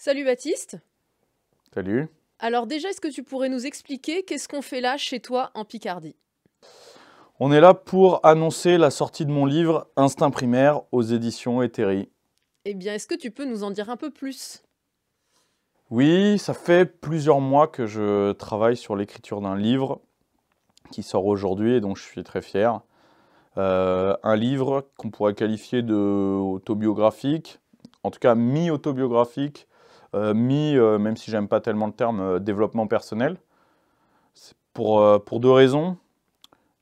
Salut Baptiste. Salut. Alors déjà, est-ce que tu pourrais nous expliquer qu'est-ce qu'on fait là chez toi en Picardie On est là pour annoncer la sortie de mon livre Instinct primaire aux éditions Éthérie. Eh bien, est-ce que tu peux nous en dire un peu plus Oui, ça fait plusieurs mois que je travaille sur l'écriture d'un livre qui sort aujourd'hui et dont je suis très fier. Euh, un livre qu'on pourrait qualifier de autobiographique, en tout cas mi-autobiographique, euh, mis, euh, même si j'aime pas tellement le terme, euh, développement personnel. Pour, pour deux raisons.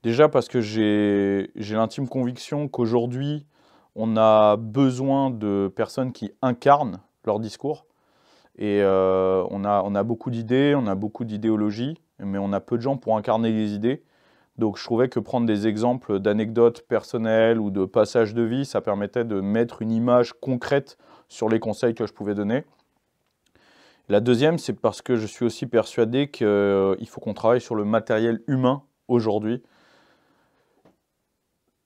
Déjà parce que j'ai l'intime conviction qu'aujourd'hui, on a besoin de personnes qui incarnent leur discours. Et on, a, on a beaucoup d'idées, on a beaucoup d'idéologies, mais on a peu de gens pour incarner les idées. Donc je trouvais que prendre des exemples d'anecdotes personnelles ou de passages de vie, ça permettait de mettre une image concrète sur les conseils que je pouvais donner. La deuxième, c'est parce que je suis aussi persuadé qu'il euh, faut qu'on travaille sur le matériel humain aujourd'hui.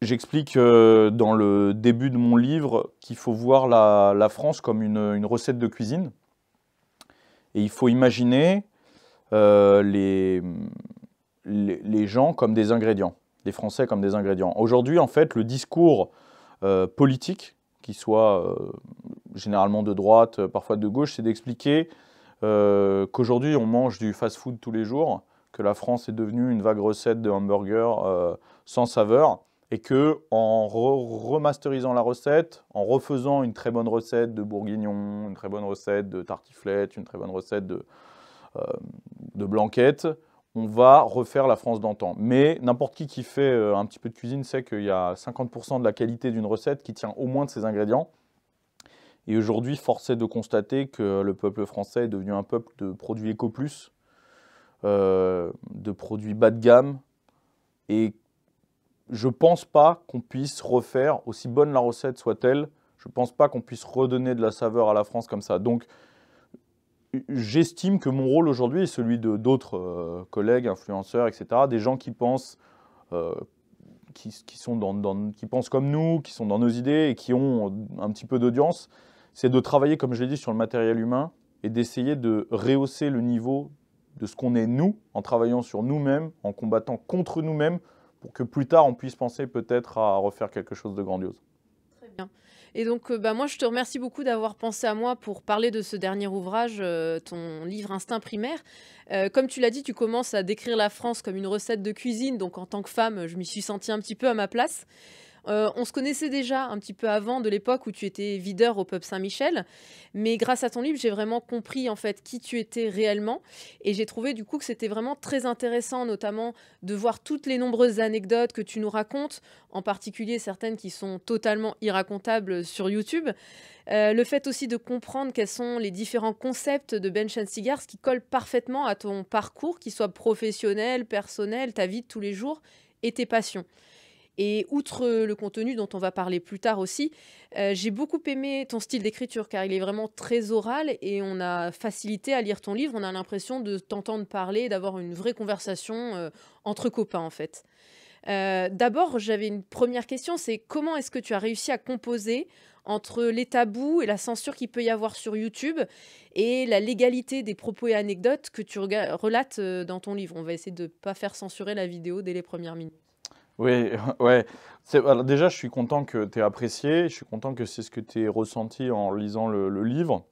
J'explique euh, dans le début de mon livre qu'il faut voir la, France comme une, recette de cuisine. Et il faut imaginer euh, les, gens comme des ingrédients, les Français comme des ingrédients. Aujourd'hui, en fait, le discours politique, qui soit généralement de droite, parfois de gauche, c'est d'expliquer euh, qu'aujourd'hui on mange du fast-food tous les jours, que la France est devenue une vague recette de hamburgers euh, sans saveur, et que en remasterisant la recette, en refaisant une très bonne recette de bourguignon, une très bonne recette de tartiflette, une très bonne recette de, euh, de blanquette, on va refaire la France d'antan. Mais n'importe qui qui fait un petit peu de cuisine sait qu'il y a 50% de la qualité d'une recette qui tient au moins de ses ingrédients. Et aujourd'hui, force est de constater que le peuple français est devenu un peuple de produits éco plus, euh, de produits bas de gamme. Et je ne pense pas qu'on puisse refaire, aussi bonne la recette soit-elle, je ne pense pas qu'on puisse redonner de la saveur à la France comme ça. Donc, j'estime que mon rôle aujourd'hui est celui de d'autres euh, collègues, influenceurs, etc., des gens qui pensent, euh, qui, sont dans, qui pensent comme nous, qui sont dans nos idées et qui ont un petit peu d'audience c'est de travailler, comme je l'ai dit, sur le matériel humain et d'essayer de rehausser le niveau de ce qu'on est nous, en travaillant sur nous-mêmes, en combattant contre nous-mêmes, pour que plus tard on puisse penser peut-être à refaire quelque chose de grandiose. Très bien. Et donc, euh, bah, moi, je te remercie beaucoup d'avoir pensé à moi pour parler de ce dernier ouvrage, euh, ton livre Instinct primaire. Euh, comme tu l'as dit, tu commences à décrire la France comme une recette de cuisine, donc en tant que femme, je m'y suis sentie un petit peu à ma place. Euh, on se connaissait déjà un petit peu avant de l'époque où tu étais videur au pub Saint-Michel, mais grâce à ton livre, j'ai vraiment compris en fait qui tu étais réellement et j'ai trouvé du coup que c'était vraiment très intéressant notamment de voir toutes les nombreuses anecdotes que tu nous racontes, en particulier certaines qui sont totalement irracontables sur YouTube. Euh, le fait aussi de comprendre quels sont les différents concepts de Ben Cigars qui collent parfaitement à ton parcours, qu'il soit professionnel, personnel, ta vie de tous les jours et tes passions. Et outre euh, le contenu dont on va parler plus tard aussi, euh, j'ai beaucoup aimé ton style d'écriture car il est vraiment très oral et on a facilité à lire ton livre. On a l'impression de t'entendre parler, d'avoir une vraie conversation euh, entre copains en fait. D'abord, j'avais une première question, c'est comment est-ce que tu as réussi à composer entre les tabous et la censure qu'il peut y avoir sur YouTube et la légalité des propos et anecdotes que tu relates dans ton livre On va essayer de ne pas faire censurer la vidéo dès les premières minutes. Oui, ouais. déjà, je suis content que tu aies apprécié, je suis content que c'est ce que tu aies ressenti en lisant le, livre.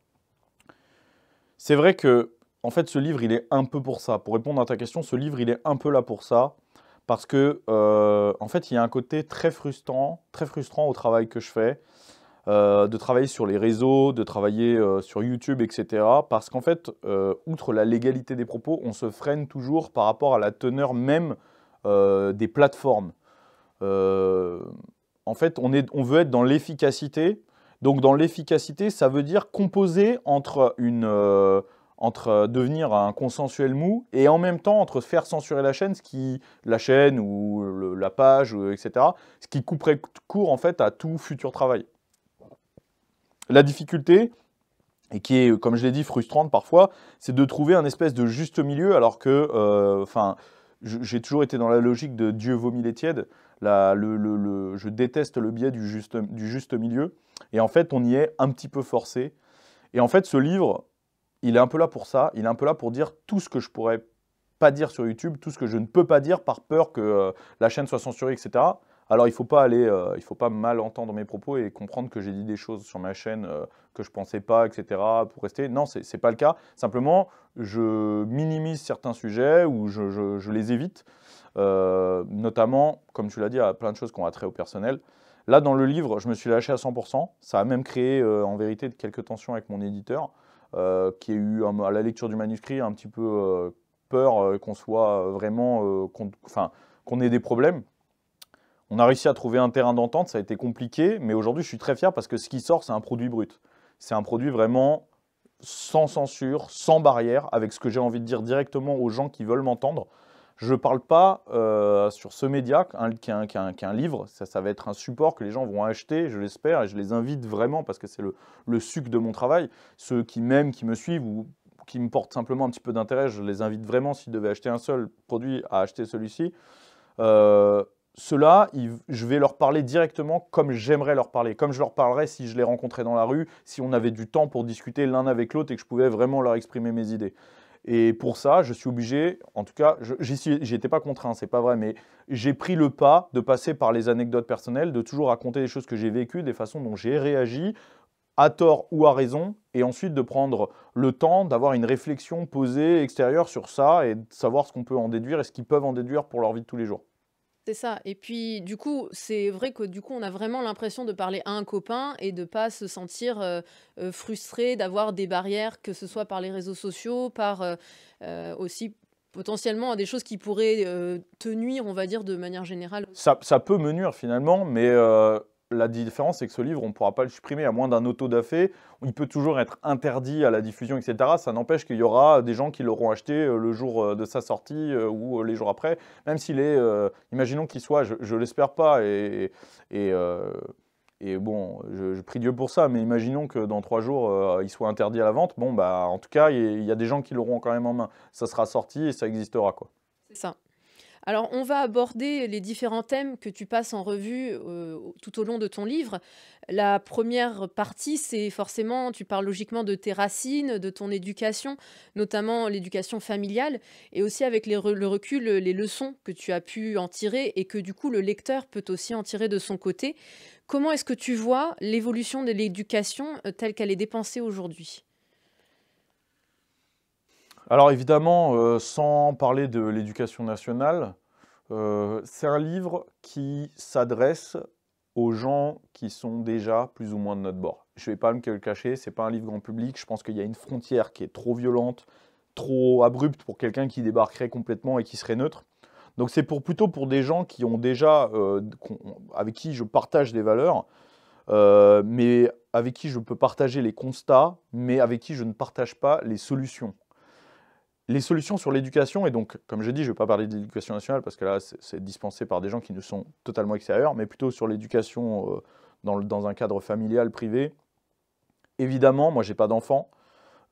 C'est vrai que, en fait, ce livre, il est un peu pour ça. Pour répondre à ta question, ce livre, il est un peu là pour ça. Parce que, euh, en fait, il y a un côté très frustrant, très frustrant au travail que je fais. Euh, de travailler sur les réseaux, de travailler euh, sur YouTube, etc. Parce qu'en fait, outre la légalité des propos, on se freine toujours par rapport à la teneur même des plateformes. Euh, en fait, on, veut être dans l'efficacité. Donc dans l'efficacité, ça veut dire composer entre, une, euh, entre devenir un consensuel mou et en même temps entre faire censurer la chaîne, ce qui, la chaîne ou la page, etc., ce qui couperait court en fait à tout futur travail. La difficulté, et qui est, comme je l'ai dit, frustrante parfois, c'est de trouver un espèce de juste milieu alors que, euh, enfin, j'ai toujours été dans la logique de Dieu vomit les tièdes je déteste le biais du juste, milieu. Et en fait, on y est un petit peu forcé. Et en fait, ce livre, il est un peu là pour ça. Il est un peu là pour dire tout ce que je pourrais pas dire sur YouTube, tout ce que je ne peux pas dire par peur que euh, la chaîne soit censurée, etc. Alors il faut euh, il faut pas mal entendre mes propos et comprendre que j'ai dit des choses sur ma chaîne euh, que je pensais pas, etc. Pour rester, non, ce n'est pas le cas. Simplement, je minimise certains sujets ou je les évite euh, notamment, comme tu l'as dit, à plein de choses qui ont attrait au personnel. Là, dans le livre, je me suis lâché à 100%. Ça a même créé, euh, en vérité, quelques tensions avec mon éditeur, euh, qui a eu, à la lecture du manuscrit, un petit peu peur qu'on soit vraiment. qu'on ait des problèmes. On a réussi à trouver un terrain d'entente, ça a été compliqué, mais aujourd'hui, je suis très fier parce que ce qui sort, c'est un produit brut. C'est un produit vraiment sans censure, sans barrière, avec ce que j'ai envie de dire directement aux gens qui veulent m'entendre. Je ne parle pas euh, sur ce média qui est un livre, ça, va être un support que les gens vont acheter, je l'espère, et je les invite vraiment parce que c'est le, suc de mon travail. Ceux qui m'aiment, qui me suivent ou qui me portent simplement un petit peu d'intérêt, je les invite vraiment, s'ils devaient acheter un seul produit, à acheter celui-ci. Euh, ceux-là, je vais leur parler directement comme j'aimerais leur parler, comme je leur parlerais si je les rencontrais dans la rue, si on avait du temps pour discuter l'un avec l'autre et que je pouvais vraiment leur exprimer mes idées. Et pour ça, je suis obligé, en tout cas, j'y étais pas contraint, c'est pas vrai, mais j'ai pris le pas de passer par les anecdotes personnelles, de toujours raconter des choses que j'ai vécues, des façons dont j'ai réagi, à tort ou à raison, et ensuite de prendre le temps d'avoir une réflexion posée extérieure sur ça et de savoir ce qu'on peut en déduire et ce qu'ils peuvent en déduire pour leur vie de tous les jours. C'est ça. Et puis, du coup, c'est vrai que du coup, on a vraiment l'impression de parler à un copain et de pas se sentir euh, euh, frustré d'avoir des barrières, que ce soit par les réseaux sociaux, par euh, aussi potentiellement des choses qui pourraient te nuire, on va dire, de manière générale. Ça, ça peut me nuire finalement, mais la différence, c'est que ce livre, on ne pourra pas le supprimer, à moins d'un auto-dafé. Il peut toujours être interdit à la diffusion, etc. Ça n'empêche qu'il y aura des gens qui l'auront acheté euh, le jour euh, de sa sortie euh, ou les jours après, même s'il est, imaginons qu'il soit, je, l'espère pas, et, et, bon, je, prie Dieu pour ça, mais imaginons que dans trois jours, il soit interdit à la vente. Bon, bah, en tout cas, il y, y a des gens qui l'auront quand même en main. Ça sera sorti et ça existera, quoi. C'est ça. Alors, on va aborder les différents thèmes que tu passes en revue euh, tout au long de ton livre. La première partie, c'est forcément, tu parles logiquement de tes racines, de ton éducation, notamment l'éducation familiale, et aussi avec le recul, les leçons que tu as pu en tirer et que du coup le lecteur peut aussi en tirer de son côté. Comment est-ce que tu vois l'évolution de l'éducation euh, telle qu'elle est dépensée aujourd'hui alors évidemment, euh, sans parler de l'éducation nationale, euh, c'est un livre qui s'adresse aux gens qui sont déjà plus ou moins de notre bord. Je ne vais pas me le cacher, n'est pas un livre grand public. Je pense qu'il y a une frontière qui est trop violente, trop abrupte pour quelqu'un qui débarquerait complètement et qui serait neutre. Donc c'est pour, plutôt pour des gens qui ont déjà, euh, avec qui je partage des valeurs, mais avec qui je peux partager les constats, mais avec qui je ne partage pas les solutions les solutions sur l'éducation, et donc, comme j'ai dit, je ne vais pas parler de l'éducation nationale parce que là, c'est dispensé par des gens qui nous sont totalement extérieurs, mais plutôt sur l'éducation euh, dans, un cadre familial, privé. Évidemment, moi, j'ai pas d'enfant.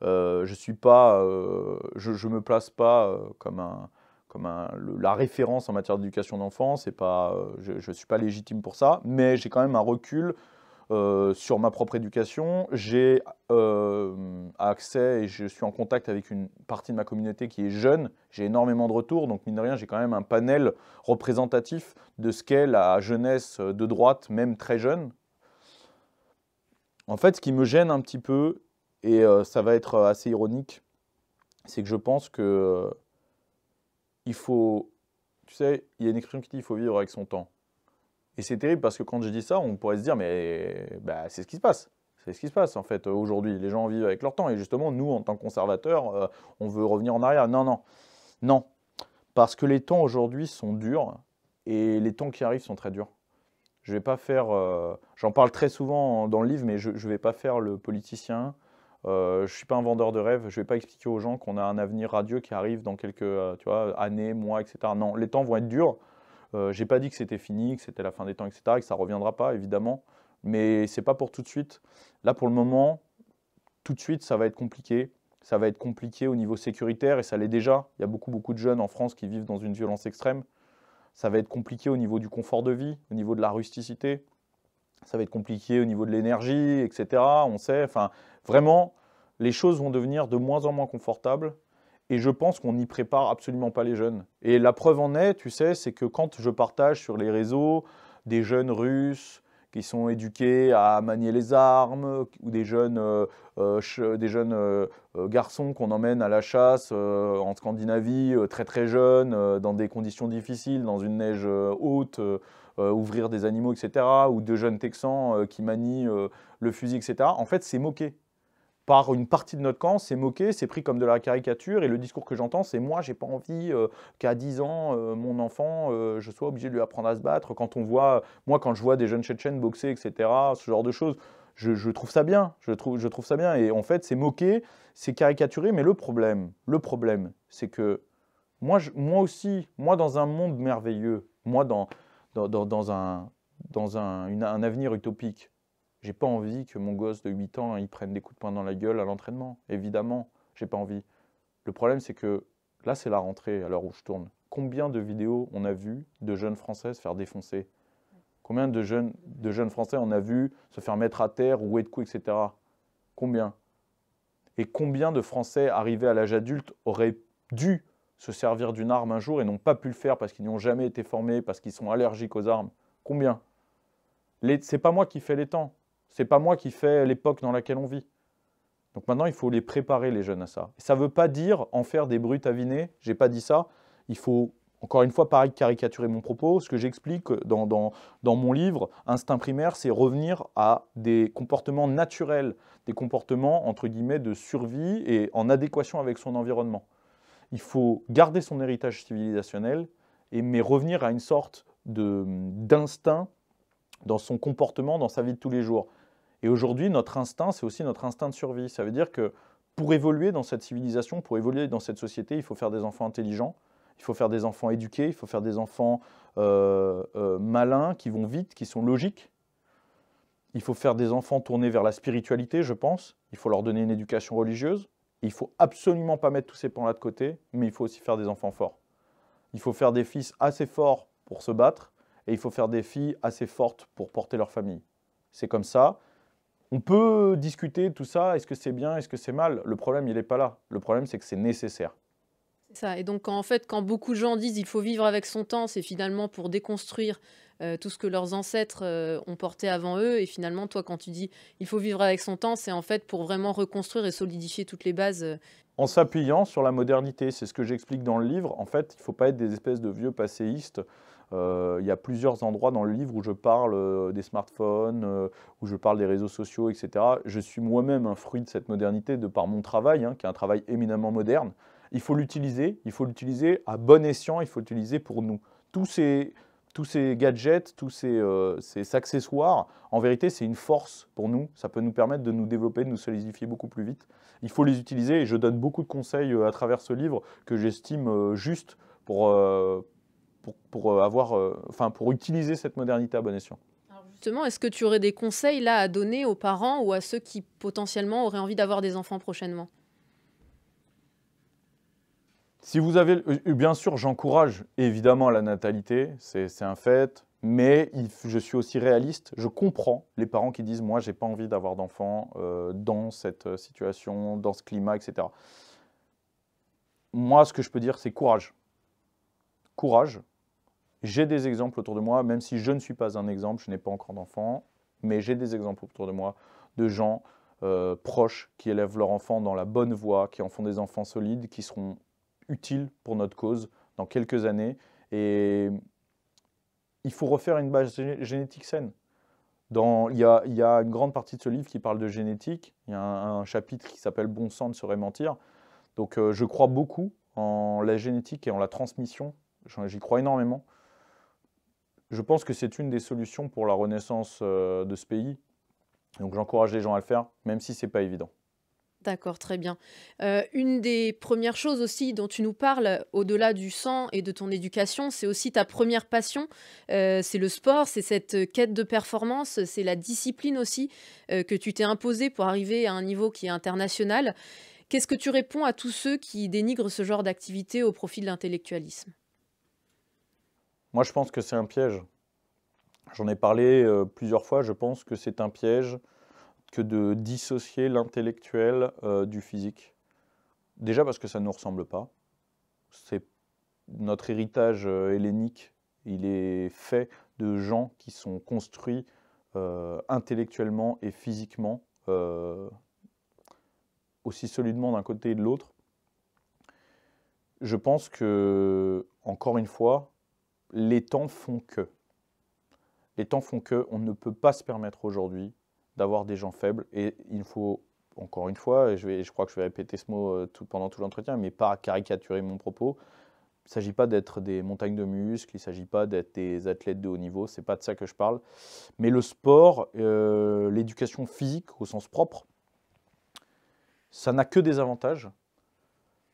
Euh, je suis pas, euh, je, je, me place pas euh, comme un, comme un, la référence en matière d'éducation d'enfants. C'est pas, je, ne suis pas légitime pour ça, mais j'ai quand même un recul euh, sur ma propre éducation. J'ai euh, accès et je suis en contact avec une partie de ma communauté qui est jeune. J'ai énormément de retours, donc mine de rien, j'ai quand même un panel représentatif de ce qu'est la jeunesse de droite, même très jeune. En fait, ce qui me gêne un petit peu, et euh, ça va être assez ironique, c'est que je pense que il faut, tu sais, il y a une expression qui dit il faut vivre avec son temps. Et c'est terrible parce que quand je dis ça, on pourrait se dire, mais bah, c'est ce qui se passe. C'est ce qui se passe en fait aujourd'hui. Les gens vivent avec leur temps. Et justement, nous, en tant que conservateurs, euh, on veut revenir en arrière. Non, non. Non. Parce que les temps aujourd'hui sont durs et les temps qui arrivent sont très durs. Je vais pas faire. Euh, j'en parle très souvent dans le livre, mais je ne vais pas faire le politicien. Euh, je ne suis pas un vendeur de rêves. Je ne vais pas expliquer aux gens qu'on a un avenir radieux qui arrive dans quelques tu vois, années, mois, etc. Non, les temps vont être durs. Euh, j'ai pas dit que c'était fini, que c'était la fin des temps, etc., et que ça reviendra pas, évidemment. Mais c'est pas pour tout de suite. Là, pour le moment, tout de suite, ça va être compliqué. Ça va être compliqué au niveau sécuritaire et ça l'est déjà. Il y a beaucoup, beaucoup de jeunes en France qui vivent dans une violence extrême. Ça va être compliqué au niveau du confort de vie, au niveau de la rusticité. Ça va être compliqué au niveau de l'énergie, etc. On sait. Enfin, vraiment, les choses vont devenir de moins en moins confortables et je pense qu'on n'y prépare absolument pas les jeunes. Et la preuve en est, tu sais, c'est que quand je partage sur les réseaux des jeunes russes qui sont éduqués à manier les armes, ou des jeunes, euh, euh, des jeunes euh, garçons qu'on emmène à la chasse en Scandinavie, très très jeunes, dans des conditions difficiles, dans une neige haute, ouvrir des animaux, etc., ou de jeunes Texans qui manient le fusil, etc., en fait, c'est moqué par une partie de notre camp, c'est moqué, c'est pris comme de la caricature, et le discours que j'entends, c'est moi, j'ai pas envie euh, qu'à 10 ans, euh, mon enfant, euh, je sois obligé de lui apprendre à se battre. Quand on voit, moi, quand je vois des jeunes Tchétchènes boxer, etc., ce genre de choses, je, trouve ça bien, je trouve, ça bien. Et en fait, c'est moqué, c'est caricaturé, mais le problème, le problème, c'est que moi, moi aussi, moi, dans un monde merveilleux, moi, dans, un, dans un avenir utopique, j'ai pas envie que mon gosse de 8 ans, hein, il prenne des coups de poing dans la gueule à l'entraînement. Évidemment, j'ai pas envie. Le problème, c'est que là, c'est la rentrée à l'heure où je tourne. Combien de vidéos on a vu de jeunes Français se faire défoncer Combien de jeunes, de jeunes Français on a vu se faire mettre à terre, ou être coups, etc. Combien Et combien de Français arrivés à l'âge adulte auraient dû se servir d'une arme un jour et n'ont pas pu le faire parce qu'ils n'ont jamais été formés, parce qu'ils sont allergiques aux armes Combien C'est pas moi qui fais les temps. C'est pas moi qui fais l'époque dans laquelle on vit. Donc maintenant, il faut les préparer, les jeunes, à ça. Et ça ne veut pas dire en faire des brutes avinées, n'ai pas dit ça. Il faut, encore une fois, pareil, caricaturer mon propos. Ce que j'explique dans, dans, mon livre, Instinct primaire, c'est revenir à des comportements naturels, des comportements, entre guillemets, de survie et en adéquation avec son environnement. Il faut garder son héritage civilisationnel, et, mais revenir à une sorte d'instinct dans son comportement, dans sa vie de tous les jours. Et aujourd'hui, notre instinct, c'est aussi notre instinct de survie. Ça veut dire que pour évoluer dans cette civilisation, pour évoluer dans cette société, il faut faire des enfants intelligents, il faut faire des enfants éduqués, il faut faire des enfants euh, euh, malins, qui vont vite, qui sont logiques. Il faut faire des enfants tournés vers la spiritualité, je pense. Il faut leur donner une éducation religieuse. Il faut absolument pas mettre tous ces pans-là de côté, mais il faut aussi faire des enfants forts. Il faut faire des fils assez forts pour se battre, et il faut faire des filles assez fortes pour porter leur famille. C'est comme ça, on peut discuter tout ça, est-ce que c'est bien, est-ce que c'est mal Le problème, il n'est pas là. Le problème, c'est que c'est nécessaire. ça. Et donc, en fait, quand beaucoup de gens disent il faut vivre avec son temps, c'est finalement pour déconstruire euh, tout ce que leurs ancêtres euh, ont porté avant eux. Et finalement, toi, quand tu dis il faut vivre avec son temps, c'est en fait pour vraiment reconstruire et solidifier toutes les bases. Euh. En s'appuyant sur la modernité, c'est ce que j'explique dans le livre. En fait, il ne faut pas être des espèces de vieux passéistes euh, il y a plusieurs endroits dans le livre où je parle euh, des smartphones, euh, où je parle des réseaux sociaux, etc. Je suis moi-même un fruit de cette modernité de par mon travail, hein, qui est un travail éminemment moderne. Il faut l'utiliser, il faut l'utiliser à bon escient, il faut l'utiliser pour nous. Tous ces, tous ces gadgets, tous ces, accessoires, en vérité, c'est une force pour nous. Ça peut nous permettre de nous développer, de nous solidifier beaucoup plus vite. Il faut les utiliser et je donne beaucoup de conseils à travers ce livre que j'estime juste pour, pour, euh, avoir, euh, pour utiliser cette modernité à bon escient. justement, est-ce que tu aurais des conseils là à donner aux parents ou à ceux qui potentiellement auraient envie d'avoir des enfants prochainement si vous avez, euh, bien sûr, j'encourage évidemment la natalité, c'est un fait, mais je suis aussi réaliste. Je comprends les parents qui disent moi, j'ai pas envie d'avoir d'enfants dans cette situation, dans ce climat, etc. Moi, ce que je peux dire, c'est courage. Courage, j'ai des exemples autour de moi, même si je ne suis pas un exemple, je n'ai pas encore d'enfant, mais j'ai des exemples autour de moi de gens euh, proches qui élèvent leurs enfants dans la bonne voie, qui en font des enfants solides, qui seront utiles pour notre cause dans quelques années. Et il faut refaire une base génétique saine. Dans, il, y a, il, une grande partie de ce livre qui parle de génétique. Il y a un, chapitre qui s'appelle Bon sang ne saurait mentir. Donc euh, je crois beaucoup en la génétique et en la transmission. J'y crois énormément je pense que c'est une des solutions pour la renaissance euh, de ce pays. Donc j'encourage les gens à le faire, même si ce n'est pas évident. D'accord, très bien. Euh, une des premières choses aussi dont tu nous parles, au-delà du sang et de ton éducation, c'est aussi ta première passion, euh, c'est le sport, c'est cette quête de performance, c'est la discipline aussi que tu t'es imposée pour arriver à un niveau qui est international. Qu'est-ce que tu réponds à tous ceux qui dénigrent ce genre d'activité au profit de l'intellectualisme moi, je pense que c'est un piège. J'en ai parlé euh, plusieurs fois, je pense que c'est un piège que de dissocier l'intellectuel euh, du physique. Déjà parce que ça ne nous ressemble pas. C'est notre héritage euh, hellénique, il est fait de gens qui sont construits intellectuellement et physiquement aussi solidement d'un côté et de l'autre. Je pense que, encore une fois, les temps font que. Les temps font que on ne peut pas se permettre aujourd'hui d'avoir des gens faibles et il faut encore une fois, et je, je crois que je vais répéter ce mot euh, pendant tout l'entretien, mais pas caricaturer mon propos. Il ne s'agit pas d'être des montagnes de muscles, il ne s'agit pas d'être des athlètes de haut niveau, c'est pas de ça que je parle. Mais le sport, euh, l'éducation physique au sens propre, ça n'a que des avantages.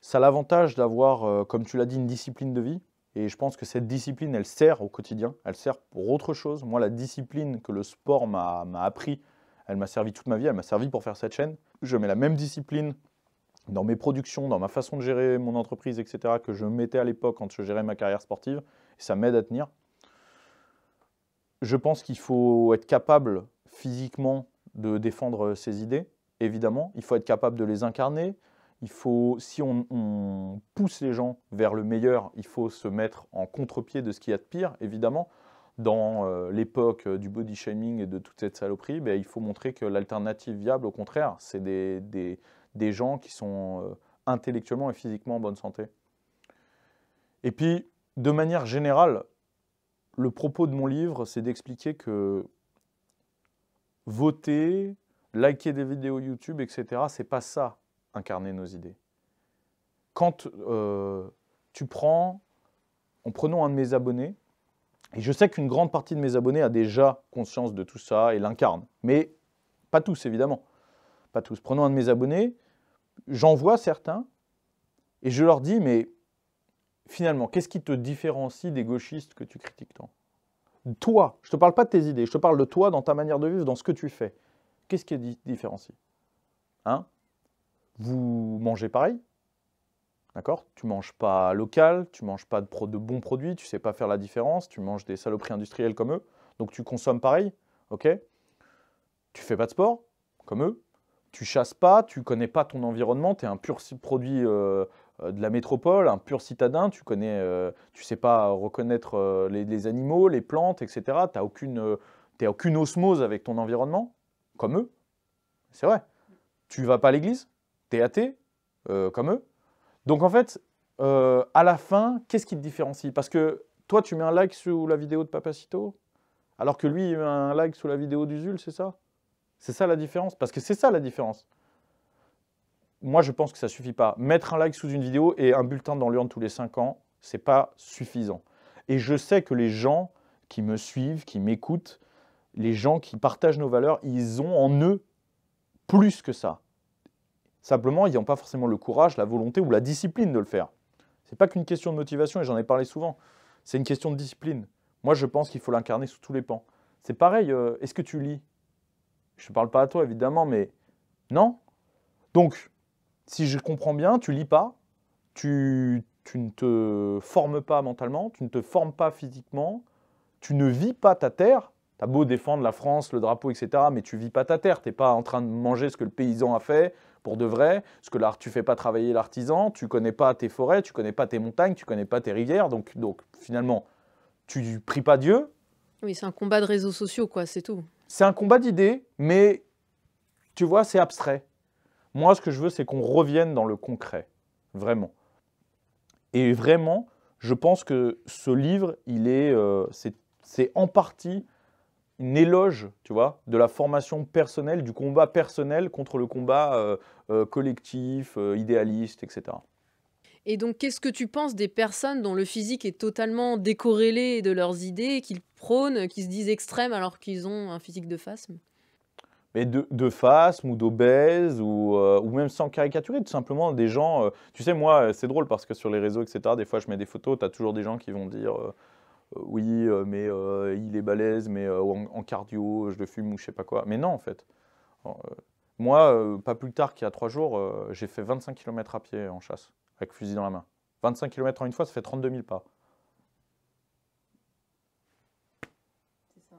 Ça a l'avantage d'avoir, euh, comme tu l'as dit, une discipline de vie. Et je pense que cette discipline, elle sert au quotidien, elle sert pour autre chose. Moi, la discipline que le sport m'a appris, elle m'a servi toute ma vie, elle m'a servi pour faire cette chaîne. Je mets la même discipline dans mes productions, dans ma façon de gérer mon entreprise, etc., que je mettais à l'époque quand je gérais ma carrière sportive. Et ça m'aide à tenir. Je pense qu'il faut être capable physiquement de défendre ses idées, évidemment. Il faut être capable de les incarner il faut, si on, pousse les gens vers le meilleur, il faut se mettre en contre-pied de ce qu'il y a de pire, évidemment. Dans euh, l'époque euh, du body shaming et de toute cette saloperie, ben, il faut montrer que l'alternative viable, au contraire, c'est des, gens qui sont euh, intellectuellement et physiquement en bonne santé. Et puis, de manière générale, le propos de mon livre, c'est d'expliquer que voter, liker des vidéos YouTube, etc., c'est pas ça incarner nos idées. Quand euh, tu prends, en prenant un de mes abonnés, et je sais qu'une grande partie de mes abonnés a déjà conscience de tout ça et l'incarne, mais pas tous évidemment, pas tous. Prenons un de mes abonnés, j'en vois certains, et je leur dis, mais finalement, qu'est-ce qui te différencie des gauchistes que tu critiques tant Toi, je ne te parle pas de tes idées, je te parle de toi dans ta manière de vivre, dans ce que tu fais. Qu'est-ce qui te différencie Hein vous mangez pareil. D'accord Tu manges pas local, tu manges pas de, bons produits, tu sais pas faire la différence, tu manges des saloperies industrielles comme eux, donc tu consommes pareil, ok Tu fais pas de sport, comme eux, tu chasses pas, tu connais pas ton environnement, tu es un pur produit euh, euh, de la métropole, un pur citadin, tu connais, euh, tu sais pas reconnaître les, animaux, les plantes, etc. Tu n'as aucune, aucune osmose avec ton environnement, comme eux. C'est vrai. Tu vas pas à l'église, T'es euh, comme eux. Donc en fait, euh, à la fin, qu'est-ce qui te différencie Parce que toi, tu mets un like sous la vidéo de Papacito, alors que lui, il met un like sous la vidéo d'Usul, c'est ça C'est ça la différence Parce que c'est ça la différence. Moi, je pense que ça suffit pas. Mettre un like sous une vidéo et un bulletin dans l'urne tous les cinq ans, c'est pas suffisant. Et je sais que les gens qui me suivent, qui m'écoutent, les gens qui partagent nos valeurs, ils ont en eux plus que ça. Simplement, ils n'ont pas forcément le courage, la volonté ou la discipline de le faire. Ce n'est pas qu'une question de motivation, et j'en ai parlé souvent. C'est une question de discipline. Moi, je pense qu'il faut l'incarner sous tous les pans. C'est pareil, euh, est-ce que tu lis Je ne parle pas à toi, évidemment, mais non. Donc, si je comprends bien, tu lis pas, tu, ne te formes pas mentalement, tu ne te formes pas physiquement, tu ne vis pas ta terre. as beau défendre la France, le drapeau, etc., mais tu vis pas ta terre. Tu n'es pas en train de manger ce que le paysan a fait, pour de vrai, parce que là, tu fais pas travailler l'artisan, tu connais pas tes forêts, tu connais pas tes montagnes, tu connais pas tes rivières, donc, donc finalement, tu pries pas Dieu. Oui, c'est un combat de réseaux sociaux, quoi, c'est tout. C'est un combat d'idées, mais tu vois, c'est abstrait. Moi, ce que je veux, c'est qu'on revienne dans le concret, vraiment. Et vraiment, je pense que ce livre, il est, euh, c'est en partie une éloge, tu vois, de la formation personnelle, du combat personnel contre le combat euh, euh, collectif, euh, idéaliste, etc. Et donc, qu'est-ce que tu penses des personnes dont le physique est totalement décorrélé de leurs idées, qu'ils prônent, qui se disent extrêmes alors qu'ils ont un physique de phasme mais de, de phasme ou d'obèse ou, ou, même sans caricaturer, tout simplement des gens. tu sais, moi, c'est drôle parce que sur les réseaux, etc., des fois, je mets des photos, tu as toujours des gens qui vont dire euh, oui, euh, mais euh, il est balèze, mais en, cardio, je le fume ou je sais pas quoi. Mais non, en fait. moi, pas plus tard qu'il y a trois jours, j'ai fait 25 km à pied en chasse, avec fusil dans la main. 25 km en une fois, ça fait 32 000 pas.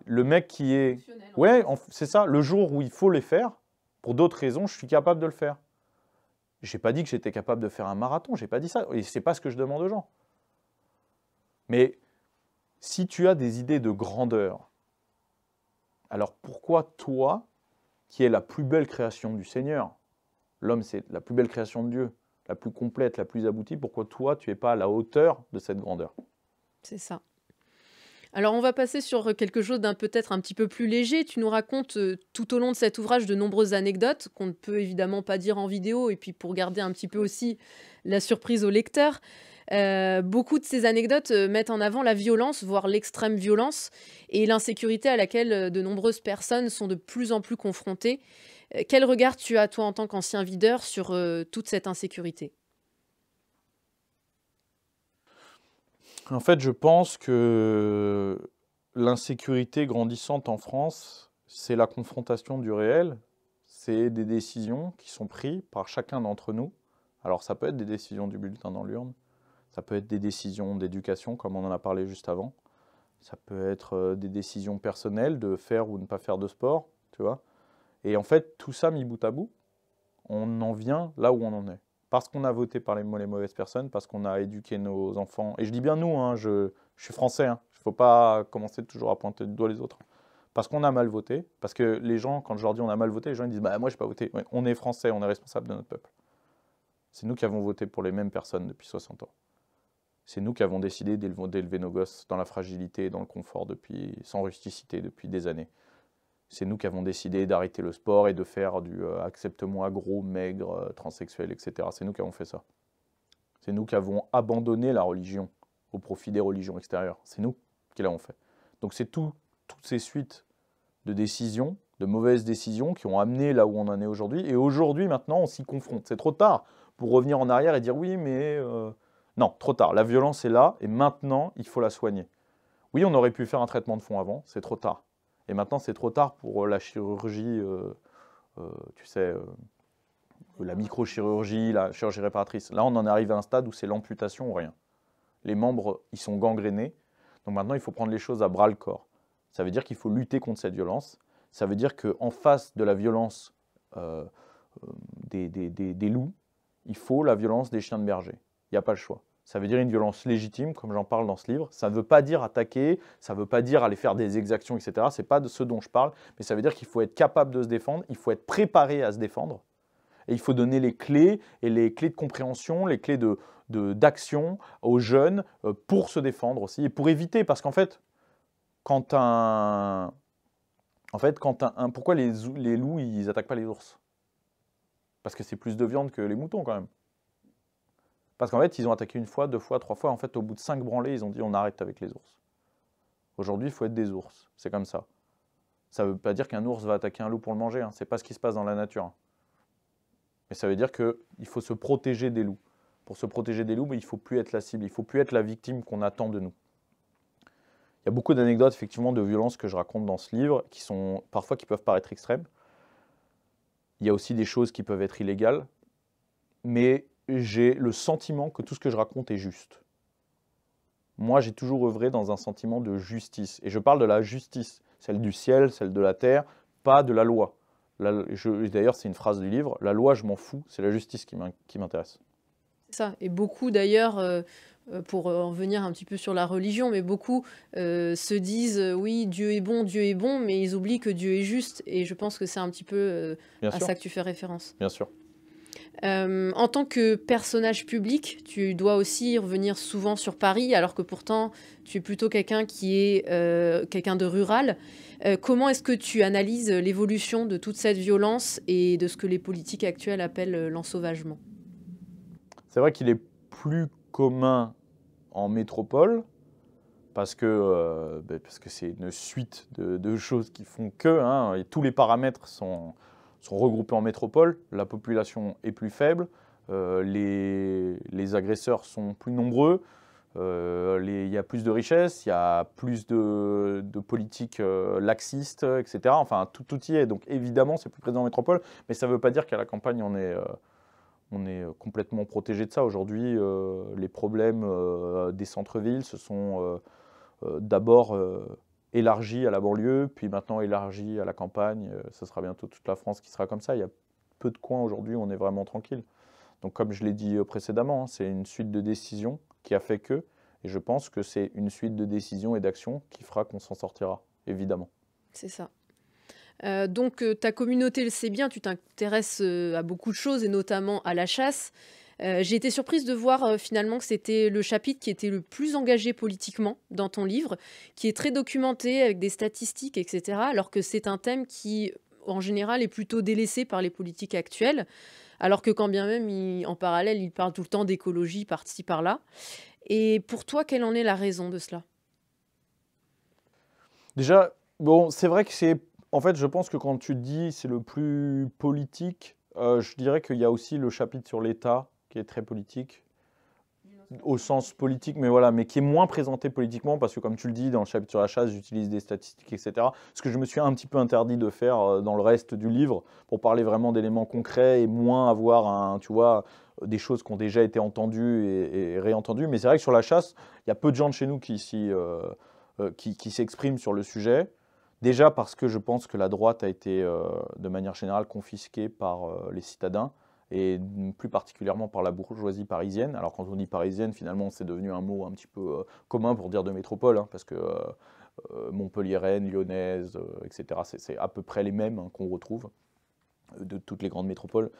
Le mec qui est... ouais, c'est ça. Le jour où il faut les faire, pour d'autres raisons, je suis capable de le faire. J'ai pas dit que j'étais capable de faire un marathon, j'ai pas dit ça. Et c'est pas ce que je demande aux gens. Mais si tu as des idées de grandeur, alors pourquoi toi, qui es la plus belle création du Seigneur, l'homme c'est la plus belle création de Dieu, la plus complète, la plus aboutie, pourquoi toi tu n'es pas à la hauteur de cette grandeur C'est ça. Alors on va passer sur euh, quelque chose d'un peut-être un petit peu plus léger. Tu nous racontes euh, tout au long de cet ouvrage de nombreuses anecdotes qu'on ne peut évidemment pas dire en vidéo et puis pour garder un petit peu aussi la surprise au lecteur. Euh, beaucoup de ces anecdotes euh, mettent en avant la violence, voire l'extrême violence, et l'insécurité à laquelle euh, de nombreuses personnes sont de plus en plus confrontées. quel regard tu as, toi, en tant qu'ancien videur, sur toute cette insécurité En fait, je pense que l'insécurité grandissante en France, c'est la confrontation du réel, c'est des décisions qui sont prises par chacun d'entre nous. Alors ça peut être des décisions du bulletin dans l'urne, ça peut être des décisions d'éducation, comme on en a parlé juste avant. Ça peut être euh, des décisions personnelles de faire ou ne pas faire de sport, tu vois. Et en fait, tout ça mis bout à bout, on en vient là où on en est. Parce qu'on a voté par les, mauvaises personnes, parce qu'on a éduqué nos enfants. Et je dis bien nous, hein, je, suis français, hein. il ne faut pas commencer toujours à pointer du doigt les autres. Parce qu'on a mal voté, parce que les gens, quand je leur dis on a mal voté, les gens ils disent bah, moi j'ai pas voté. on est français, on est responsable de notre peuple. C'est nous qui avons voté pour les mêmes personnes depuis 60 ans. C'est nous qui avons décidé d'élever nos gosses dans la fragilité dans le confort, depuis, sans rusticité, depuis des années. C'est nous qui avons décidé d'arrêter le sport et de faire du acceptement euh, accepte-moi gros, maigre, euh, transsexuel, etc. C'est nous qui avons fait ça. C'est nous qui avons abandonné la religion au profit des religions extérieures. C'est nous qui l'avons fait. Donc c'est tout, toutes ces suites de décisions, de mauvaises décisions qui ont amené là où on en est aujourd'hui. Et aujourd'hui, maintenant, on s'y confronte. C'est trop tard pour revenir en arrière et dire oui, mais euh, non, trop tard. La violence est là et maintenant, il faut la soigner. Oui, on aurait pu faire un traitement de fond avant, c'est trop tard. Et maintenant, c'est trop tard pour euh, la chirurgie, euh, euh, tu sais, la microchirurgie, la chirurgie réparatrice. Là, on en arrive à un stade où c'est l'amputation ou rien. Les membres, ils sont gangrénés. Donc maintenant, il faut prendre les choses à bras le corps. Ça veut dire qu'il faut lutter contre cette violence. Ça veut dire qu'en face de la violence des loups, il faut la violence des chiens de berger. Il n'y a pas le choix. Ça veut dire une violence légitime, comme j'en parle dans ce livre. Ça ne veut pas dire attaquer, ça ne veut pas dire aller faire des exactions, etc. Ce n'est pas de ce dont je parle, mais ça veut dire qu'il faut être capable de se défendre, il faut être préparé à se défendre, et il faut donner les clés, et les clés de compréhension, les clés d'action de, aux jeunes euh, pour se défendre aussi, et pour éviter, parce qu'en fait, quand un... En fait, quand pourquoi les, les loups, ils attaquent pas les ours Parce que c'est plus de viande que les moutons quand même. Parce qu'en fait, ils ont attaqué une fois, deux fois, trois fois. En fait, au bout de cinq branlées, ils ont dit on arrête avec les ours. Aujourd'hui, il faut être des ours. C'est comme ça. Ça ne veut pas dire qu'un ours va attaquer un loup pour le manger. Hein. Ce n'est pas ce qui se passe dans la nature. Hein. Mais ça veut dire qu'il faut se protéger des loups. Pour se protéger des loups, ben, il ne faut plus être la cible. Il ne faut plus être la victime qu'on attend de nous. Il y a beaucoup d'anecdotes effectivement de violences que je raconte dans ce livre qui sont parfois qui peuvent paraître extrêmes. Il y a aussi des choses qui peuvent être illégales, mais j'ai le sentiment que tout ce que je raconte est juste. Moi, j'ai toujours œuvré dans un sentiment de justice. Et je parle de la justice, celle du ciel, celle de la terre, pas de la loi. D'ailleurs, c'est une phrase du livre, la loi, je m'en fous, c'est la justice qui m'intéresse. C'est ça. Et beaucoup d'ailleurs... Euh, euh, pour en venir un petit peu sur la religion, mais beaucoup euh, se disent oui, Dieu est bon, Dieu est bon, mais ils oublient que Dieu est juste. Et je pense que c'est un petit peu à ça que tu fais référence. Bien sûr. Euh, en tant que personnage public, tu dois aussi revenir souvent sur Paris, alors que pourtant tu es plutôt quelqu'un qui est euh, quelqu'un de rural. Euh, comment est-ce que tu analyses l'évolution de toute cette violence et de ce que les politiques actuelles appellent l'ensauvagement C'est vrai qu'il est plus commun en métropole parce que ben, parce que c'est une suite de, choses qui font que hein, et tous les paramètres sont sont regroupés en métropole, la population est plus faible, euh, les, agresseurs sont plus nombreux, euh, il y a plus de richesses, il y a plus de, politiques euh, laxistes, etc. Enfin, tout, y est. Donc évidemment, c'est plus présent en métropole, mais ça ne veut pas dire qu'à la campagne, on est, on est complètement protégé de ça. Aujourd'hui, les problèmes des centres-villes, ce sont d'abord élargi à la banlieue, puis maintenant élargi à la campagne. Euh, ce sera bientôt toute la France qui sera comme ça. Il y a peu de coins aujourd'hui où on est vraiment tranquille. Donc comme je l'ai dit euh, précédemment, hein, c'est une suite de décisions qui a fait que, et je pense que c'est une suite de décisions et d'actions qui fera qu'on s'en sortira, évidemment. C'est ça. Euh, donc ta communauté le sait bien, tu t'intéresses à beaucoup de choses et notamment à la chasse. Euh, j'ai été surprise de voir euh, finalement que c'était le chapitre qui était le plus engagé politiquement dans ton livre, qui est très documenté avec des statistiques, etc., alors que c'est un thème qui, en général, est plutôt délaissé par les politiques actuelles, alors que quand bien même, en parallèle, il parle tout le temps d'écologie par-ci, par-là. Et pour toi, quelle en est la raison de cela Déjà, bon, c'est vrai que c'est... En fait, je pense que quand tu dis c'est le plus politique, euh, je dirais qu'il y a aussi le chapitre sur l'État qui est très politique, au sens politique, mais voilà, mais qui est moins présenté politiquement, parce que comme tu le dis, dans le chapitre sur la chasse, j'utilise des statistiques, etc. Ce que je me suis un petit peu interdit de faire euh, dans le reste du livre, pour parler vraiment d'éléments concrets et moins avoir un, tu vois, des choses qui ont déjà été entendues et, réentendues. Mais c'est vrai que sur la chasse, il y a peu de gens de chez nous qui, euh, euh, qui, s'expriment sur le sujet. Déjà parce que je pense que la droite a été, de manière générale, confisquée par les citadins et plus particulièrement par la bourgeoisie parisienne. Alors quand on dit parisienne, finalement, c'est devenu un mot un petit peu euh, commun pour dire de métropole, hein, parce que euh, euh, Montpellier-Rennes, lyonnaise, etc., c'est à peu près les mêmes hein, qu'on retrouve de toutes les grandes métropoles.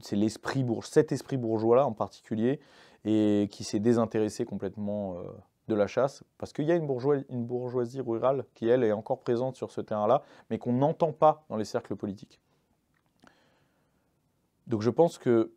C'est l'esprit cet esprit bourgeois-là en particulier, et qui s'est désintéressé complètement de la chasse, parce qu'il y a une bourgeoisie rurale qui, elle, est encore présente sur ce terrain-là, mais qu'on n'entend pas dans les cercles politiques. Donc je pense que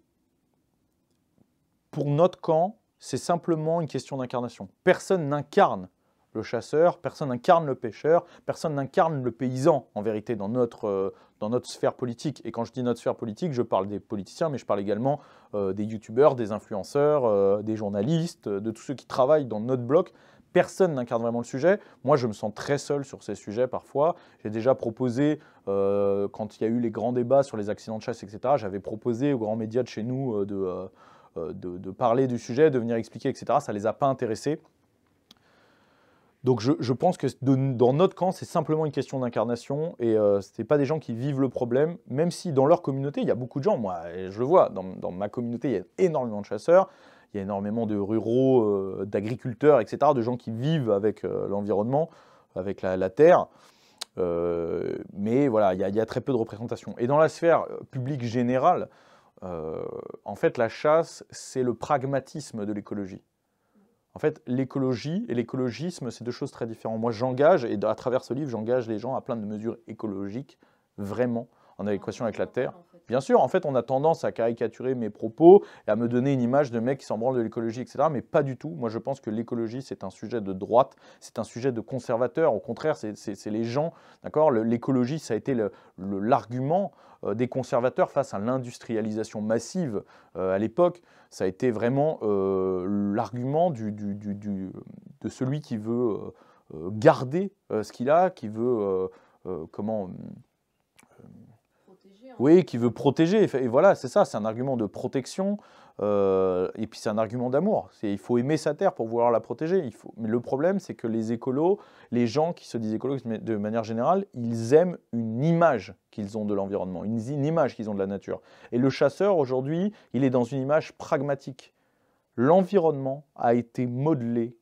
pour notre camp, c'est simplement une question d'incarnation. Personne n'incarne le chasseur, personne n'incarne le pêcheur, personne n'incarne le paysan, en vérité, dans notre, euh, sphère politique. Et quand je dis notre sphère politique, je parle des politiciens, mais je parle également euh, des youtubeurs, des influenceurs, euh, des journalistes, de tous ceux qui travaillent dans notre bloc, personne n'incarne vraiment le sujet. Moi, je me sens très seul sur ces sujets parfois. J'ai déjà proposé, euh, quand il y a eu les grands débats sur les accidents de chasse, etc., j'avais proposé aux grands médias de chez nous euh, euh, de, parler du sujet, de venir expliquer, etc. Ça ne les a pas intéressés. Donc je, pense que dans notre camp, c'est simplement une question d'incarnation et ce n'est pas des gens qui vivent le problème, même si dans leur communauté, il y a beaucoup de gens. Moi, je le vois, dans, dans ma communauté, il y a énormément de chasseurs il y a énormément de ruraux, euh, d'agriculteurs, etc., de gens qui vivent avec euh, l'environnement, avec la, terre. Euh, mais voilà, il y, a très peu de représentation. Et dans la sphère publique générale, en fait, la chasse, c'est le pragmatisme de l'écologie. En fait, l'écologie et l'écologisme, c'est deux choses très différentes. Moi, j'engage, et à travers ce livre, j'engage les gens à plein de mesures écologiques, vraiment, en adéquation avec la Terre. Bien sûr, en fait, on a tendance à caricaturer mes propos et à me donner une image de mec qui s'en branle de l'écologie, etc. Mais pas du tout. Moi, je pense que l'écologie, c'est un sujet de droite, c'est un sujet de conservateur. Au contraire, c'est les gens, d'accord L'écologie, ça a été l'argument le, euh, des conservateurs face à l'industrialisation massive euh, à l'époque. Ça a été vraiment euh, l'argument du, du, du, de celui qui veut garder ce qu'il a, qui veut comment oui, qui veut protéger. Et voilà, c'est ça, c'est un argument de protection. Euh, et puis c'est un argument d'amour. Il faut aimer sa terre pour vouloir la protéger. Il faut... Mais le problème, c'est que les écolos, les gens qui se disent écolos de manière générale, ils aiment une image qu'ils ont de l'environnement, une, une image qu'ils ont de la nature. Et le chasseur, aujourd'hui, il est dans une image pragmatique. L'environnement a été modelé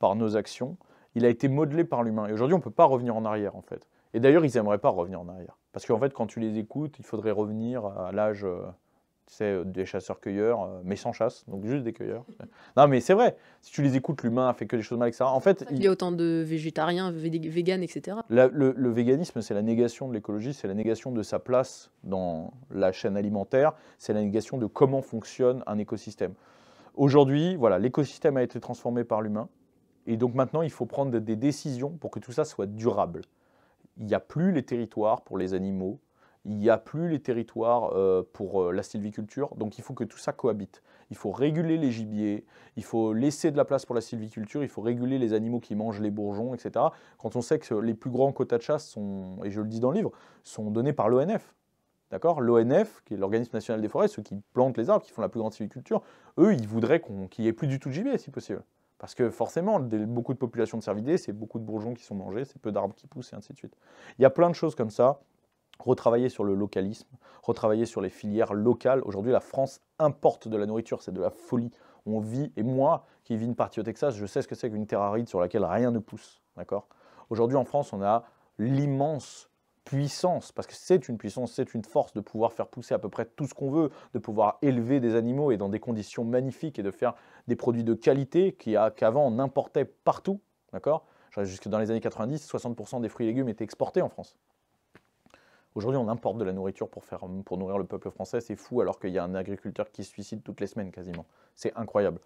par nos actions, il a été modelé par l'humain. Et aujourd'hui, on ne peut pas revenir en arrière, en fait. Et d'ailleurs, ils n'aimeraient pas revenir en arrière. Parce qu'en fait, quand tu les écoutes, il faudrait revenir à l'âge euh, tu euh, des chasseurs-cueilleurs, euh, mais sans chasse, donc juste des cueilleurs. non, mais c'est vrai, si tu les écoutes, l'humain a fait que des choses mal, etc. En fait, il y a autant de végétariens, véganes, etc. le, véganisme, c'est la négation de l'écologie, c'est la négation de sa place dans la chaîne alimentaire, c'est la négation de comment fonctionne un écosystème. Aujourd'hui, voilà, l'écosystème a été transformé par l'humain, et donc maintenant, il faut prendre des décisions pour que tout ça soit durable il n'y a plus les territoires pour les animaux, il n'y a plus les territoires euh, pour euh, la sylviculture, donc il faut que tout ça cohabite. Il faut réguler les gibiers, il faut laisser de la place pour la sylviculture, il faut réguler les animaux qui mangent les bourgeons, etc. Quand on sait que les plus grands quotas de chasse sont, et je le dis dans le livre, sont donnés par l'ONF. D'accord L'ONF, qui est l'organisme national des forêts, ceux qui plantent les arbres, qui font la plus grande sylviculture, eux, ils voudraient qu'il n'y ait plus du tout de gibier, si possible. Parce que forcément, beaucoup de populations de cervidés, c'est beaucoup de bourgeons qui sont mangés, c'est peu d'arbres qui poussent, et ainsi de suite. Il y a plein de choses comme ça. Retravailler sur le localisme, retravailler sur les filières locales. Aujourd'hui, la France importe de la nourriture, c'est de la folie. On vit, et moi, qui vis une partie au Texas, je sais ce que c'est qu'une terre aride sur laquelle rien ne pousse. D'accord Aujourd'hui, en France, on a l'immense puissance, parce que c'est une puissance, c'est une force de pouvoir faire pousser à peu près tout ce qu'on veut, de pouvoir élever des animaux et dans des conditions magnifiques et de faire des produits de qualité qu'avant on importait partout, d'accord Jusque dans les années 90, 60% des fruits et légumes étaient exportés en France. Aujourd'hui, on importe de la nourriture pour, faire, pour nourrir le peuple français, c'est fou, alors qu'il y a un agriculteur qui se suicide toutes les semaines quasiment. C'est incroyable.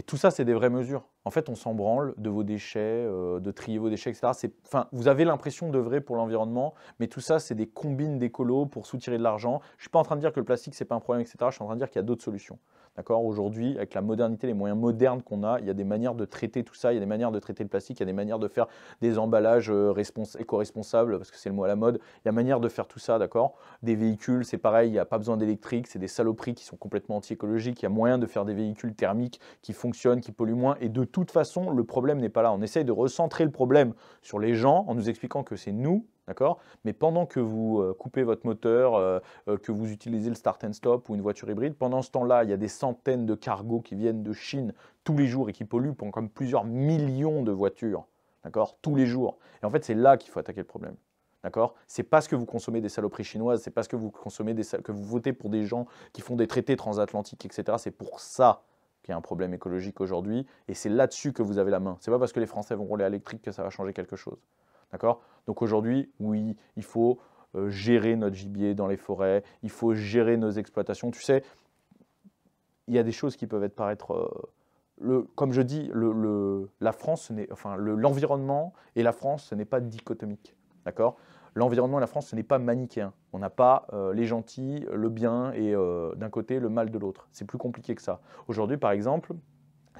Et tout ça, c'est des vraies mesures. En fait, on s'embranle de vos déchets, euh, de trier vos déchets, etc. Enfin, vous avez l'impression de vrai pour l'environnement, mais tout ça, c'est des combines d'écolos pour soutirer de l'argent. Je ne suis pas en train de dire que le plastique, n'est pas un problème, etc. Je suis en train de dire qu'il y a d'autres solutions. D'accord Aujourd'hui, avec la modernité, les moyens modernes qu'on a, il y a des manières de traiter tout ça, il y a des manières de traiter le plastique, il y a des manières de faire des emballages euh, éco-responsables, parce que c'est le mot à la mode, il y a manière de faire tout ça, d'accord Des véhicules, c'est pareil, il n'y a pas besoin d'électrique, c'est des saloperies qui sont complètement anti-écologiques, il y a moyen de faire des véhicules thermiques qui fonctionnent, qui polluent moins, et de toute façon, le problème n'est pas là. On essaye de recentrer le problème sur les gens en nous expliquant que c'est nous D'accord Mais pendant que vous euh, coupez votre moteur, euh, euh, que vous utilisez le start and stop ou une voiture hybride, pendant ce temps-là, il y a des centaines de cargos qui viennent de Chine tous les jours et qui polluent pour comme plusieurs millions de voitures. D'accord Tous les jours. Et en fait, c'est là qu'il faut attaquer le problème. D'accord C'est parce que vous consommez des saloperies chinoises, c'est parce que vous consommez des que vous votez pour des gens qui font des traités transatlantiques, etc. C'est pour ça qu'il y a un problème écologique aujourd'hui, et c'est là-dessus que vous avez la main. C'est pas parce que les Français vont rouler l'électrique que ça va changer quelque chose. D'accord Donc aujourd'hui, oui, il faut euh, gérer notre gibier dans les forêts, il faut gérer nos exploitations. Tu sais, il y a des choses qui peuvent être paraître. Euh, le, comme je dis, le, la France, enfin, l'environnement et la France, ce n'est pas dichotomique. D'accord L'environnement et la France, ce n'est pas manichéen. On n'a pas euh, les gentils, le bien et d'un côté le mal de l'autre. C'est plus compliqué que ça. Aujourd'hui, par exemple,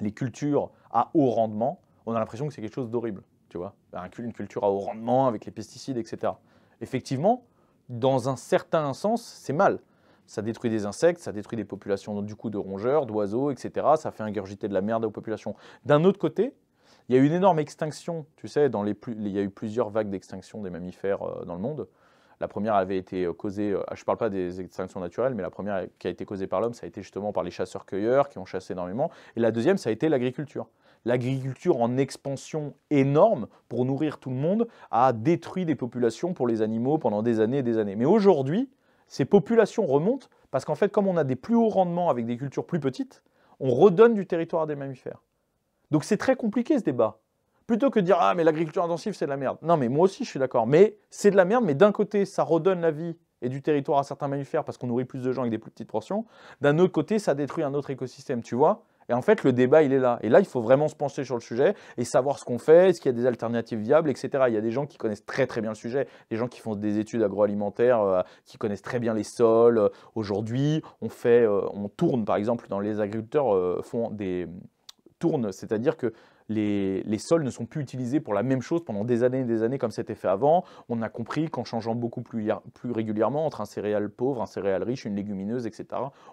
les cultures à haut rendement, on a l'impression que c'est quelque chose d'horrible tu vois, une culture à haut rendement avec les pesticides, etc. Effectivement, dans un certain sens, c'est mal. Ça détruit des insectes, ça détruit des populations du coup de rongeurs, d'oiseaux, etc. Ça fait ingurgiter de la merde aux populations. D'un autre côté, il y a eu une énorme extinction, tu sais, dans les il y a eu plusieurs vagues d'extinction des mammifères euh, dans le monde. La première avait été euh, causée, euh, ah, je ne parle pas des extinctions naturelles, mais la première qui a été causée par l'homme, ça a été justement par les chasseurs-cueilleurs qui ont chassé énormément. Et la deuxième, ça a été l'agriculture l'agriculture en expansion énorme pour nourrir tout le monde a détruit des populations pour les animaux pendant des années et des années. Mais aujourd'hui, ces populations remontent parce qu'en fait, comme on a des plus hauts rendements avec des cultures plus petites, on redonne du territoire à des mammifères. Donc c'est très compliqué ce débat. Plutôt que de dire Ah, mais l'agriculture intensive, c'est de la merde. Non, mais moi aussi, je suis d'accord. Mais c'est de la merde, mais d'un côté, ça redonne la vie et du territoire à certains mammifères parce qu'on nourrit plus de gens avec des plus petites portions. D'un autre côté, ça détruit un autre écosystème, tu vois. Et en fait, le débat, il est là. Et là, il faut vraiment se pencher sur le sujet et savoir ce qu'on fait, est-ce qu'il y a des alternatives viables, etc. Il y a des gens qui connaissent très très bien le sujet, des gens qui font des études agroalimentaires, euh, qui connaissent très bien les sols. Euh, aujourd'hui, on fait, euh, on tourne par exemple dans les agriculteurs font des tournes, c'est-à-dire que les, sols ne sont plus utilisés pour la même chose pendant des années et des années comme c'était fait avant. On a compris qu'en changeant beaucoup plus, plus régulièrement entre un céréal pauvre, un céréal riche, une légumineuse, etc.,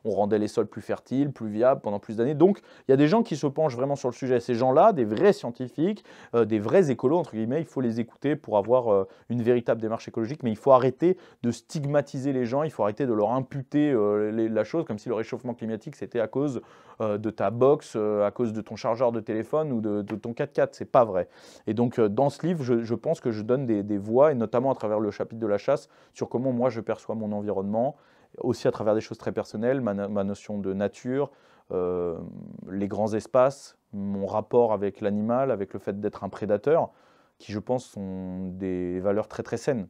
on rendait les sols plus fertiles, plus viables pendant plus d'années. Donc il y a des gens qui se penchent vraiment sur le sujet. Ces gens-là, des vrais scientifiques, euh, des vrais écolos, entre guillemets, il faut les écouter pour avoir euh, une véritable démarche écologique, mais il faut arrêter de stigmatiser les gens, il faut arrêter de leur imputer euh, la chose comme si le réchauffement climatique c'était à cause de ta box, à cause de ton chargeur de téléphone ou de de ton 4x4, c'est pas vrai. Et donc euh, dans ce livre, je, pense que je donne des, des, voies, et notamment à travers le chapitre de la chasse, sur comment moi je perçois mon environnement, aussi à travers des choses très personnelles, ma, notion de nature, euh, les grands espaces, mon rapport avec l'animal, avec le fait d'être un prédateur, qui je pense sont des valeurs très très saines.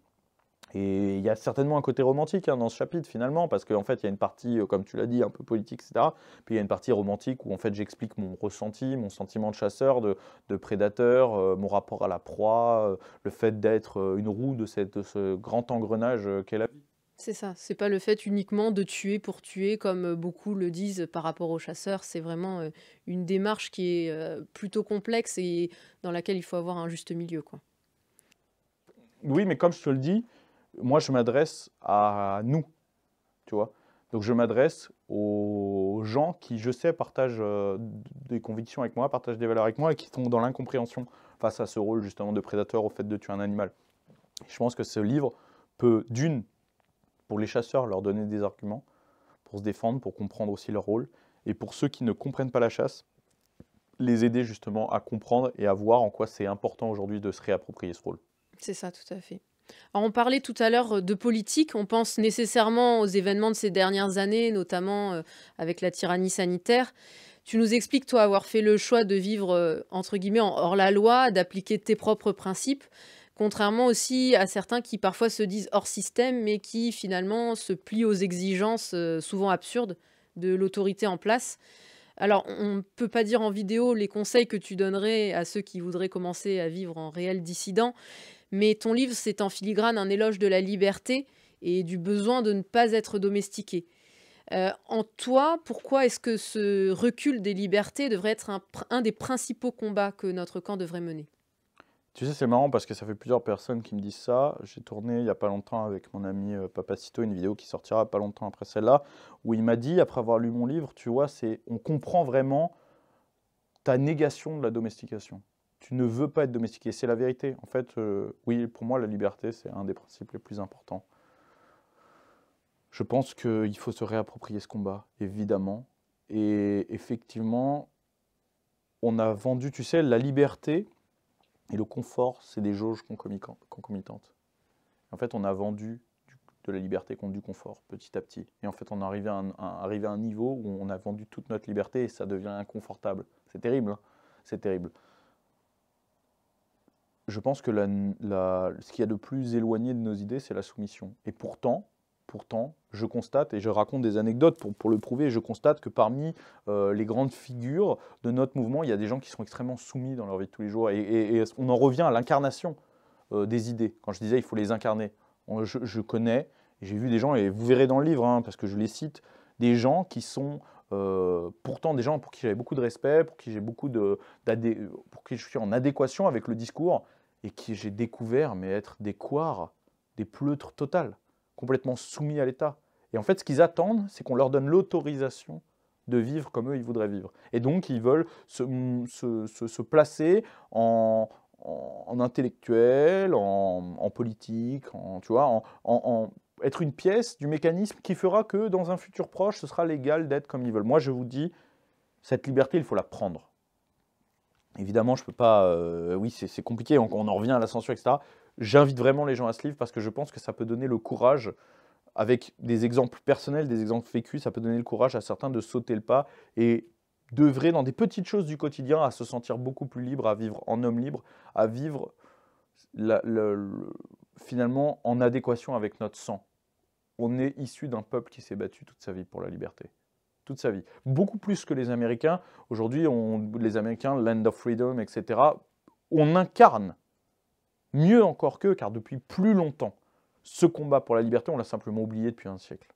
Et il y a certainement un côté romantique hein, dans ce chapitre finalement, parce qu'en fait il y a une partie, euh, comme tu l'as dit, un peu politique, etc. Puis il y a une partie romantique où en fait j'explique mon ressenti, mon sentiment de chasseur, de, prédateur, euh, mon rapport à la proie, euh, le fait d'être une roue de, ce grand engrenage qu'est la vie. C'est ça, c'est pas le fait uniquement de tuer pour tuer comme beaucoup le disent par rapport aux chasseurs, c'est vraiment une démarche qui est plutôt complexe et dans laquelle il faut avoir un juste milieu. Quoi. Oui, mais comme je te le dis, moi, je m'adresse à nous, tu vois. Donc, je m'adresse aux gens qui, je sais, partagent euh, des convictions avec moi, partagent des valeurs avec moi et qui sont dans l'incompréhension face à ce rôle, justement, de prédateur au fait de tuer un animal. Je pense que ce livre peut, d'une, pour les chasseurs, leur donner des arguments pour se défendre, pour comprendre aussi leur rôle, et pour ceux qui ne comprennent pas la chasse, les aider justement à comprendre et à voir en quoi c'est important aujourd'hui de se réapproprier ce rôle. C'est ça, tout à fait on parlait tout à l'heure euh, de politique. On pense nécessairement aux événements de ces dernières années, notamment euh, avec la tyrannie sanitaire. Tu nous expliques, toi, avoir fait le choix de vivre, euh, entre guillemets, hors la loi, d'appliquer tes propres principes, contrairement aussi à certains qui parfois se disent hors système, mais qui finalement se plient aux exigences souvent absurdes de l'autorité en place. Alors, on ne peut pas dire en vidéo les conseils que tu donnerais à ceux qui voudraient commencer à vivre en réel dissident, mais ton livre, c'est en filigrane un éloge de la liberté et du besoin de ne pas être domestiqué. Euh, en toi, pourquoi est-ce que ce recul des libertés devrait être un, des principaux combats que notre camp devrait mener Tu sais, c'est marrant parce que ça fait plusieurs personnes qui me disent ça. J'ai tourné il n'y a pas longtemps avec mon ami euh, Papacito une vidéo qui sortira pas longtemps après celle-là, où il m'a dit, après avoir lu mon livre, tu vois, c'est on comprend vraiment ta négation de la domestication tu ne veux pas être domestiqué. C'est la vérité. En fait, euh, oui, pour moi, la liberté, c'est un des principes les plus importants. Je pense qu'il faut se réapproprier ce combat, évidemment. Et effectivement, on a vendu, tu sais, la liberté et le confort, c'est des jauges concomitantes. En fait, on a vendu de la liberté contre du confort, petit à petit. Et en fait, on est arrivé à un, arrivé à un niveau où on a vendu toute notre liberté et ça devient inconfortable. C'est terrible, hein c'est terrible je pense que ce qu'il y a de plus éloigné de nos idées, c'est la soumission. Et pourtant, pourtant, je constate, et je raconte des anecdotes pour, pour le prouver, je constate que parmi euh, les grandes figures de notre mouvement, il y a des gens qui sont extrêmement soumis dans leur vie de tous les jours. Et, on en revient à l'incarnation euh, des idées. Quand je disais, il faut les incarner. je, connais, j'ai vu des gens, et vous verrez dans le livre, hein, parce que je les cite, des gens qui sont euh, pourtant des gens pour qui j'avais beaucoup de respect, pour qui j'ai beaucoup de, pour qui je suis en adéquation avec le discours, et qui j'ai découvert, mais être des couards, des pleutres totales, complètement soumis à l'État. Et en fait, ce qu'ils attendent, c'est qu'on leur donne l'autorisation de vivre comme eux, ils voudraient vivre. Et donc, ils veulent se, placer en, intellectuel, en, en, politique, en, tu vois, en, être une pièce du mécanisme qui fera que dans un futur proche, ce sera légal d'être comme ils veulent. Moi, je vous dis, cette liberté, il faut la prendre. Évidemment, je peux pas. Euh, oui, c'est compliqué, on, en revient à la censure, etc. J'invite vraiment les gens à ce livre parce que je pense que ça peut donner le courage, avec des exemples personnels, des exemples vécus, ça peut donner le courage à certains de sauter le pas et d'œuvrer dans des petites choses du quotidien à se sentir beaucoup plus libre, à vivre en homme libre, à vivre finalement en adéquation avec notre sang. On est issu d'un peuple qui s'est battu toute sa vie pour la liberté toute sa vie. Beaucoup plus que les Américains. Aujourd'hui, les Américains, Land of Freedom, etc., on incarne, mieux encore qu'eux, car depuis plus longtemps, ce combat pour la liberté, on l'a simplement oublié depuis un siècle.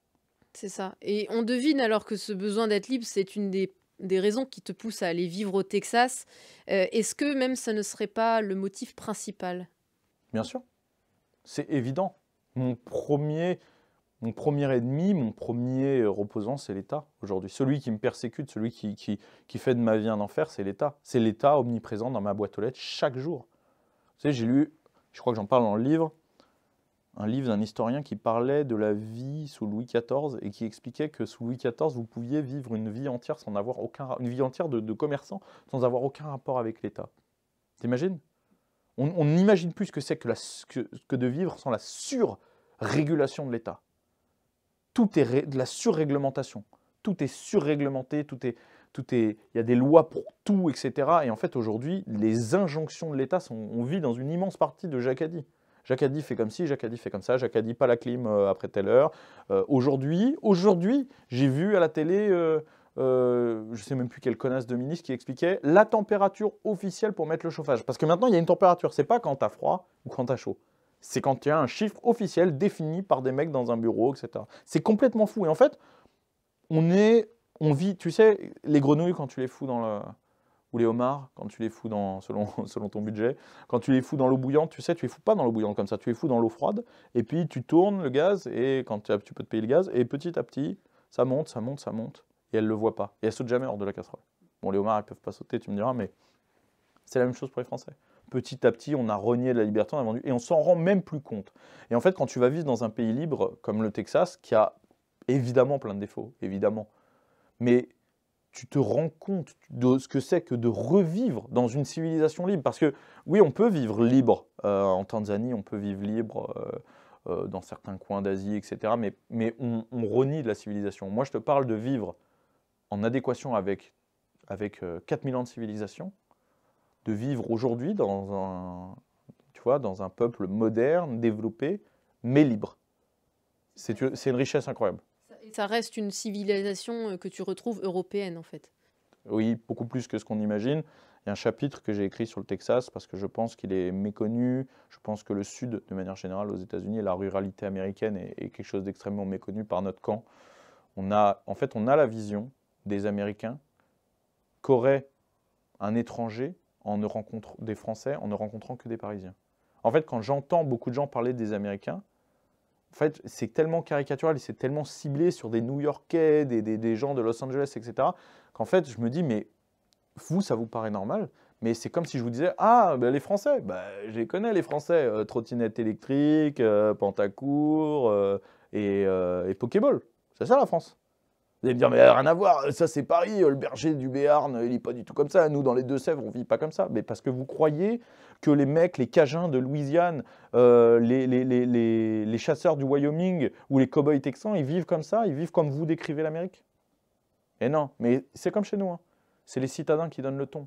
C'est ça. Et on devine alors que ce besoin d'être libre, c'est une des, raisons qui te pousse à aller vivre au Texas. Euh, est-ce que même ça ne serait pas le motif principal Bien sûr. C'est évident. Mon premier, mon premier ennemi, mon premier euh, reposant, c'est l'État aujourd'hui. Celui qui me persécute, celui qui, fait de ma vie un enfer, c'est l'État. C'est l'État omniprésent dans ma boîte aux lettres chaque jour. Vous savez, j'ai lu, je crois que j'en parle dans le livre, un livre d'un historien qui parlait de la vie sous Louis XIV et qui expliquait que sous Louis XIV, vous pouviez vivre une vie entière sans avoir aucun une vie entière de, commerçant sans avoir aucun rapport avec l'État. T'imagines On n'imagine plus ce que c'est que, que de vivre sans la sur-régulation de l'État tout est de la surréglementation. Tout est surréglementé, tout est, tout est, il y a des lois pour tout, etc. Et en fait, aujourd'hui, les injonctions de l'État, on vit dans une immense partie de Jacadie. Jacadie fait comme ci, Jacadie fait comme ça, Jacadie pas la clim euh, après telle heure. Euh, aujourd'hui, aujourd'hui, j'ai vu à la télé, je euh, je sais même plus quelle connasse de ministre qui expliquait la température officielle pour mettre le chauffage. Parce que maintenant, il y a une température, c'est pas quand as froid ou quand as chaud c'est quand il y un chiffre officiel défini par des mecs dans un bureau, etc. C'est complètement fou. Et en fait, on est, on vit, tu sais, les grenouilles quand tu les fous dans le, ou les homards quand tu les fous dans, selon, ton budget, quand tu les fous dans l'eau bouillante, tu sais, tu les fous pas dans l'eau bouillante comme ça, tu les fous dans l'eau froide. Et puis tu tournes le gaz et quand tu peux te payer le gaz et petit à petit, ça monte, ça monte, ça monte. Et elle le voit pas. Et elle saute jamais hors de la casserole. Bon, les homards, ils peuvent pas sauter, tu me diras, mais c'est la même chose pour les Français petit à petit, on a renié la liberté, on a vendu, et on s'en rend même plus compte. Et en fait, quand tu vas vivre dans un pays libre comme le Texas, qui a évidemment plein de défauts, évidemment, mais tu te rends compte de ce que c'est que de revivre dans une civilisation libre. Parce que oui, on peut vivre libre euh, en Tanzanie, on peut vivre libre euh, euh, dans certains coins d'Asie, etc. Mais, on, on, renie de la civilisation. Moi, je te parle de vivre en adéquation avec, avec 4000 ans de civilisation de vivre aujourd'hui dans un, tu vois, dans un peuple moderne, développé, mais libre. C'est une richesse incroyable. Ça reste une civilisation euh, que tu retrouves européenne, en fait. Oui, beaucoup plus que ce qu'on imagine. Il y a un chapitre que j'ai écrit sur le Texas parce que je pense qu'il est méconnu. Je pense que le Sud, de manière générale, aux États-Unis, la ruralité américaine est, est quelque chose d'extrêmement méconnu par notre camp. On a, en fait, on a la vision des Américains qu'aurait un étranger en ne rencontre, des Français en ne rencontrant que des Parisiens. En fait, quand j'entends beaucoup de gens parler des Américains, en fait, c'est tellement caricatural et c'est tellement ciblé sur des New-Yorkais, des, gens de Los Angeles, etc., qu'en fait, je me dis, mais vous, ça vous paraît normal mais c'est comme si je vous disais, ah, ben les Français, ben, je les connais, les Français, euh, trottinette électrique, euh, pantacourt euh, et, et Pokéball. C'est ça la France. Vous allez me dire, mais rien à voir, ça c'est Paris, le berger du Béarn, il n'est pas du tout comme ça. Nous, dans les Deux-Sèvres, on vit pas comme ça. Mais parce que vous croyez que les mecs, les Cajuns de Louisiane, euh, les, chasseurs du Wyoming ou les cow texans, ils vivent comme ça, ils vivent comme vous décrivez l'Amérique Et eh non, mais c'est comme chez nous. Hein. C'est les citadins qui donnent le ton.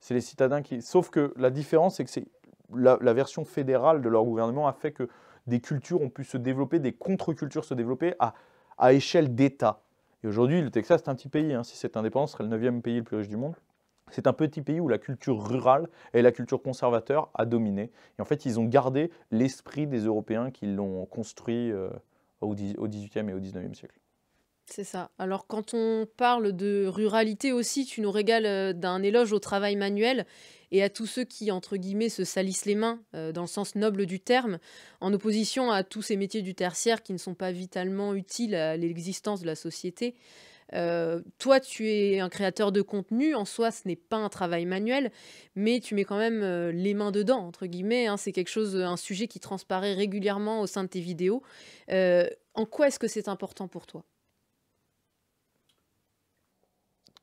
C'est les citadins qui. Sauf que la différence, c'est que c'est la, version fédérale de leur gouvernement a fait que des cultures ont pu se développer, des contre-cultures se développer à échelle d'État et aujourd'hui, le Texas est un petit pays. Hein. Si cette indépendance, serait le neuvième pays le plus riche du monde. C'est un petit pays où la culture rurale et la culture conservateur a dominé. Et en fait, ils ont gardé l'esprit des Européens qui l'ont construit euh, au au XVIIIe et au XIXe siècle. C'est ça. Alors quand on parle de ruralité aussi, tu nous régales euh, d'un éloge au travail manuel et à tous ceux qui, entre guillemets, se salissent les mains, euh, dans le sens noble du terme, en opposition à tous ces métiers du tertiaire qui ne sont pas vitalement utiles à l'existence de la société. Euh, toi, tu es un créateur de contenu, en soi, ce n'est pas un travail manuel, mais tu mets quand même les mains dedans, entre guillemets. Hein. c'est quelque chose, un sujet qui transparaît régulièrement au sein de tes vidéos. en quoi est-ce que c'est important pour toi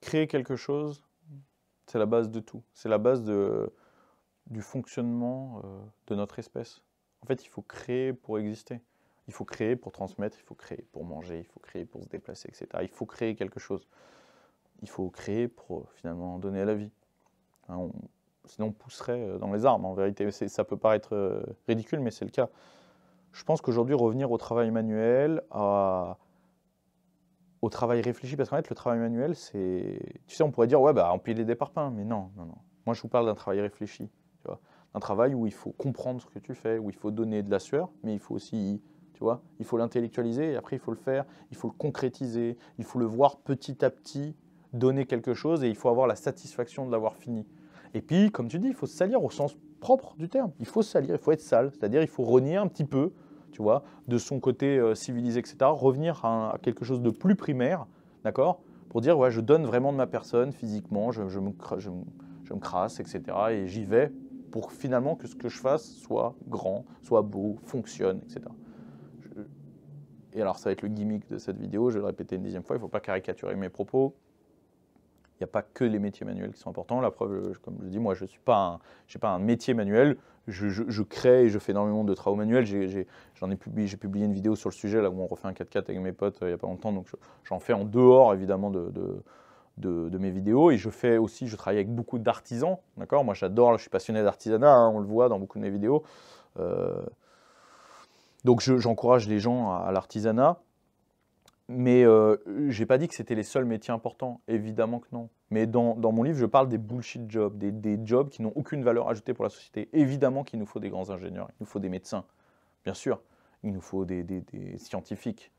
créer quelque chose, c'est la base de tout. C'est la base de, du fonctionnement euh, de notre espèce. En fait, il faut créer pour exister. Il faut créer pour transmettre, il faut créer pour manger, il faut créer pour se déplacer, etc. Il faut créer quelque chose. Il faut créer pour euh, finalement donner à la vie. Hein, sinon, on pousserait euh, dans les armes. En vérité, ça peut paraître ridicule, mais c'est le cas. Je pense qu'aujourd'hui, revenir au travail manuel, à au travail réfléchi, parce qu'en fait, le travail manuel, c'est. Tu sais, on pourrait dire, ouais, bah, empiler des parpaings, mais non, non, non. Moi, je vous parle d'un travail réfléchi, tu vois. Un travail où il faut comprendre ce que tu fais, où il faut donner de la sueur, mais il faut aussi, tu vois, il faut l'intellectualiser, et après, il faut le faire, il faut le concrétiser, il faut le voir petit à petit donner quelque chose, et il faut avoir la satisfaction de l'avoir fini. Et puis, comme tu dis, il faut se salir au sens propre du terme. Il faut se salir, il faut être sale, c'est-à-dire, il faut renier un petit peu tu vois, de son côté euh, civilisé, etc. Revenir à, quelque chose de plus primaire, d'accord Pour dire, ouais, je donne vraiment de ma personne physiquement, je, me, crasse, etc. Et j'y vais pour finalement que ce que je fasse soit grand, soit beau, fonctionne, etc. Et alors, ça va être le gimmick de cette vidéo, je vais le répéter une dixième fois, il ne faut pas caricaturer mes propos n'y a pas que les métiers manuels qui sont importants. La preuve, comme je dis, moi, je suis pas, pas un métier manuel. Je, crée et je fais énormément de travaux manuels. J'ai, j'en ai publié, j'ai publié une vidéo sur le sujet là où on refait un 4x4 avec mes potes euh, il n'y a pas longtemps. Donc j'en fais en dehors évidemment de, mes vidéos et je fais aussi, je travaille avec beaucoup d'artisans, d'accord Moi j'adore, je suis passionné d'artisanat, hein, on le voit dans beaucoup de mes vidéos. Euh, donc j'encourage les gens à l'artisanat mais euh, j'ai pas dit que c'était les seuls métiers importants, évidemment que non. Mais dans, dans mon livre, je parle des bullshit jobs, des, des jobs qui n'ont aucune valeur ajoutée pour la société. Évidemment qu'il nous faut des grands ingénieurs, il nous faut des médecins, bien sûr, il nous faut des, des, scientifiques,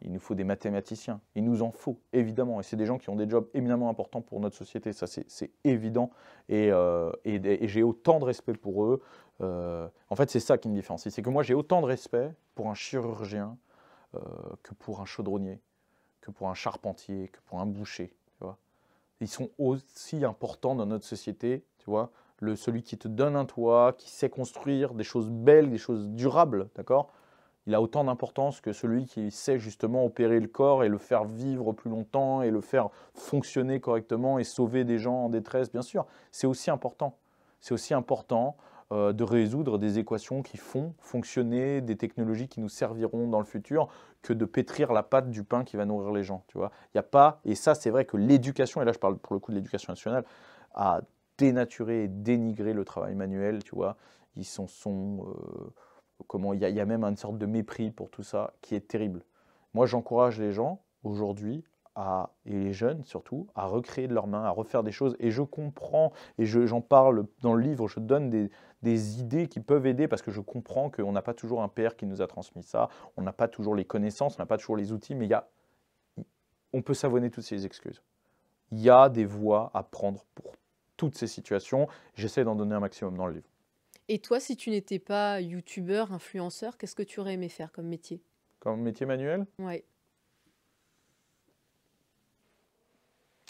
il nous faut des mathématiciens, il nous en faut, évidemment. Et c'est des gens qui ont des jobs éminemment importants pour notre société, ça c'est évident. Euh, et, et, j'ai autant de respect pour eux. Euh, en fait, c'est ça qui me différencie, c'est que moi j'ai autant de respect pour un chirurgien euh, que pour un chaudronnier, que pour un charpentier, que pour un boucher. Ils sont aussi importants dans notre société, tu Le, celui qui te donne un toit, qui sait construire des choses belles, des choses durables, d'accord Il a autant d'importance que celui qui sait justement opérer le corps et le faire vivre plus longtemps et le faire fonctionner correctement et sauver des gens en détresse, bien sûr. C'est aussi important. C'est aussi important euh, de résoudre des équations qui font fonctionner des technologies qui nous serviront dans le futur que de pétrir la pâte du pain qui va nourrir les gens. Tu vois, il n'y a pas, et ça c'est vrai que l'éducation, et là je parle pour le coup de l'éducation nationale, a dénaturé et dénigré le travail manuel, tu vois. Ils sont, euh, comment, il y, a même une sorte de mépris pour tout ça qui est terrible. Moi j'encourage les gens aujourd'hui et les jeunes surtout, à recréer de leurs mains, à refaire des choses. Et je comprends, et j'en parle dans le livre, je donne des, des, idées qui peuvent aider parce que je comprends qu'on n'a pas toujours un père qui nous a transmis ça, on n'a pas toujours les connaissances, on n'a pas toujours les outils, mais il y a, on peut savonner toutes ces excuses. Il y a des voies à prendre pour toutes ces situations. J'essaie d'en donner un maximum dans le livre. Et toi, si tu n'étais pas youtubeur, influenceur, qu'est-ce que tu aurais aimé faire comme métier Comme métier manuel Ouais.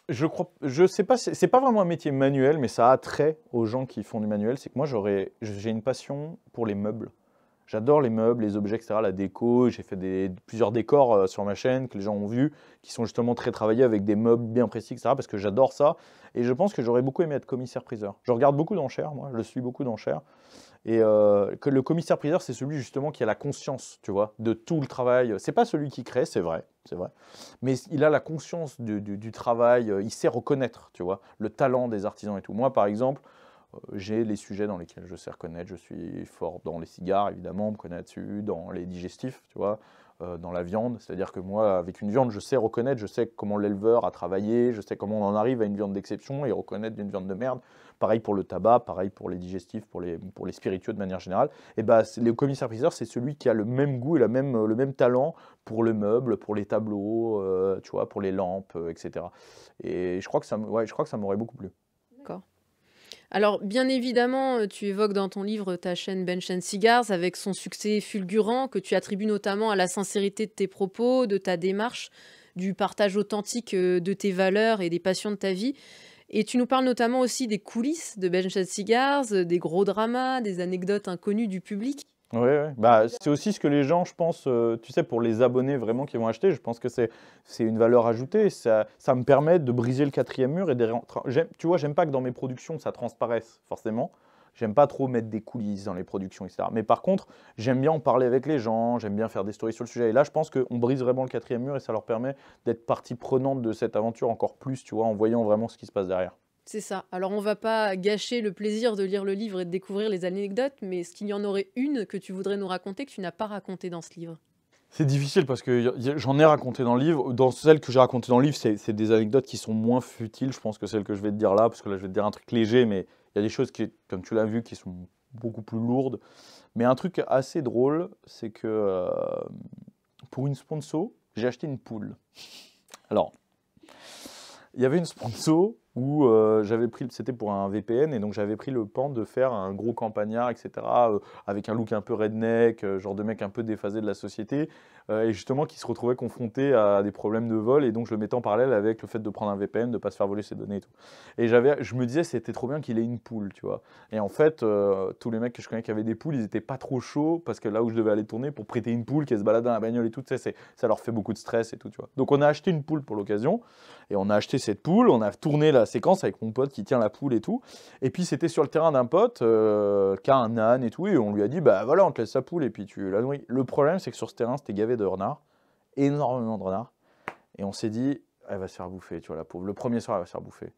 je crois, je sais pas, c'est pas vraiment un métier manuel, mais ça a trait aux gens qui font du manuel. C'est que moi, j'aurais, j'ai une passion pour les meubles. J'adore les meubles, les objets, etc., la déco. J'ai fait des, plusieurs décors euh, sur ma chaîne que les gens ont vu qui sont justement très travaillés avec des meubles bien précis, etc., parce que j'adore ça. Et je pense que j'aurais beaucoup aimé être commissaire-priseur. Je regarde beaucoup d'enchères, moi, je suis beaucoup d'enchères. Et euh, que le commissaire-priseur, c'est celui justement qui a la conscience, tu vois, de tout le travail. C'est pas celui qui crée, c'est vrai, c'est vrai. Mais il a la conscience du, travail, euh, il sait reconnaître, tu vois, le talent des artisans et tout. Moi, par exemple, euh, j'ai les sujets dans lesquels je sais reconnaître. Je suis fort dans les cigares, évidemment, on me connaît là-dessus, dans les digestifs, tu vois, dans la viande. C'est-à-dire que moi, avec une viande, je sais reconnaître, je sais comment l'éleveur a travaillé, je sais comment on en arrive à une viande d'exception et reconnaître d'une viande de merde pareil pour le tabac, pareil pour les digestifs, pour les, pour les spiritueux de manière générale, et eh ben, le commissaire-priseur, c'est celui qui a le même goût et la même, le même talent pour le meuble, pour les tableaux, euh, tu vois, pour les lampes, euh, etc. Et je crois que ça, ça m'aurait beaucoup plu. D'accord. Alors, bien évidemment, euh, tu évoques dans ton livre ta chaîne Bench Cigars avec son succès fulgurant que tu attribues notamment à la sincérité de tes propos, de ta démarche, du partage authentique de tes valeurs et des passions de ta vie. Et tu nous parles notamment aussi des coulisses de Benchad Cigars, euh, des gros dramas, des anecdotes inconnues du public. Oui, bah, c'est aussi ce que les gens, je pense, euh, tu sais, pour les abonnés vraiment qui vont acheter, je pense que c'est une valeur ajoutée. Ça, me permet de briser le quatrième mur. et des... Tu vois, j'aime pas que dans mes productions, ça transparaisse, forcément. J'aime pas trop mettre des coulisses dans les productions, etc. Mais par contre, j'aime bien en parler avec les gens, j'aime bien faire des stories sur le sujet. Et là, je pense qu'on brise vraiment le quatrième mur et ça leur permet d'être partie prenante de cette aventure encore plus, tu vois, en voyant vraiment ce qui se passe derrière. C'est ça. Alors on va pas gâcher le plaisir de lire le livre et de découvrir les anecdotes, mais est-ce qu'il y en aurait une que tu voudrais nous raconter que tu n'as pas racontée dans ce livre c'est difficile parce que j'en ai raconté dans le livre. Dans celles que j'ai racontées dans le livre, c'est des anecdotes qui sont moins futiles, je pense, que celles que je vais te dire là, parce que là, je vais te dire un truc léger, mais il y a des choses qui, comme tu l'as vu, qui sont beaucoup plus lourdes. Mais un truc assez drôle, c'est que euh, pour une sponsor, j'ai acheté une poule. Alors, il y avait une sponsor où euh, j'avais pris, c'était pour un VPN, et donc j'avais pris le pan de faire un gros campagnard, etc., euh, avec un look un peu redneck, euh, genre de mec un peu déphasé de la société, et justement qui se retrouvait confronté à des problèmes de vol, et donc je le mettais en parallèle avec le fait de prendre un VPN, de ne pas se faire voler ses données et tout. Et j'avais, je me disais, c'était trop bien qu'il ait une poule, tu vois. Et en fait, tous les mecs que je connais qui avaient des poules, ils n'étaient pas trop chauds, parce que là où je devais aller tourner, pour prêter une poule, qu'elle se balade dans la bagnole et tout, c'est, ça leur fait beaucoup de stress et tout, tu vois. Donc on a acheté une poule pour l'occasion, et on a acheté cette poule, on a tourné la séquence avec mon pote qui tient la poule et tout. Et puis c'était sur le terrain d'un pote euh, qui a un âne et tout, et on lui a dit bah voilà, on te laisse sa poule et puis tu la nourris. Le problème, c'est que sur ce terrain, c'était gavé de renards, énormément de renards. Et on s'est dit, elle va se faire bouffer, tu vois, la pauvre. Le premier soir, elle va se faire bouffer.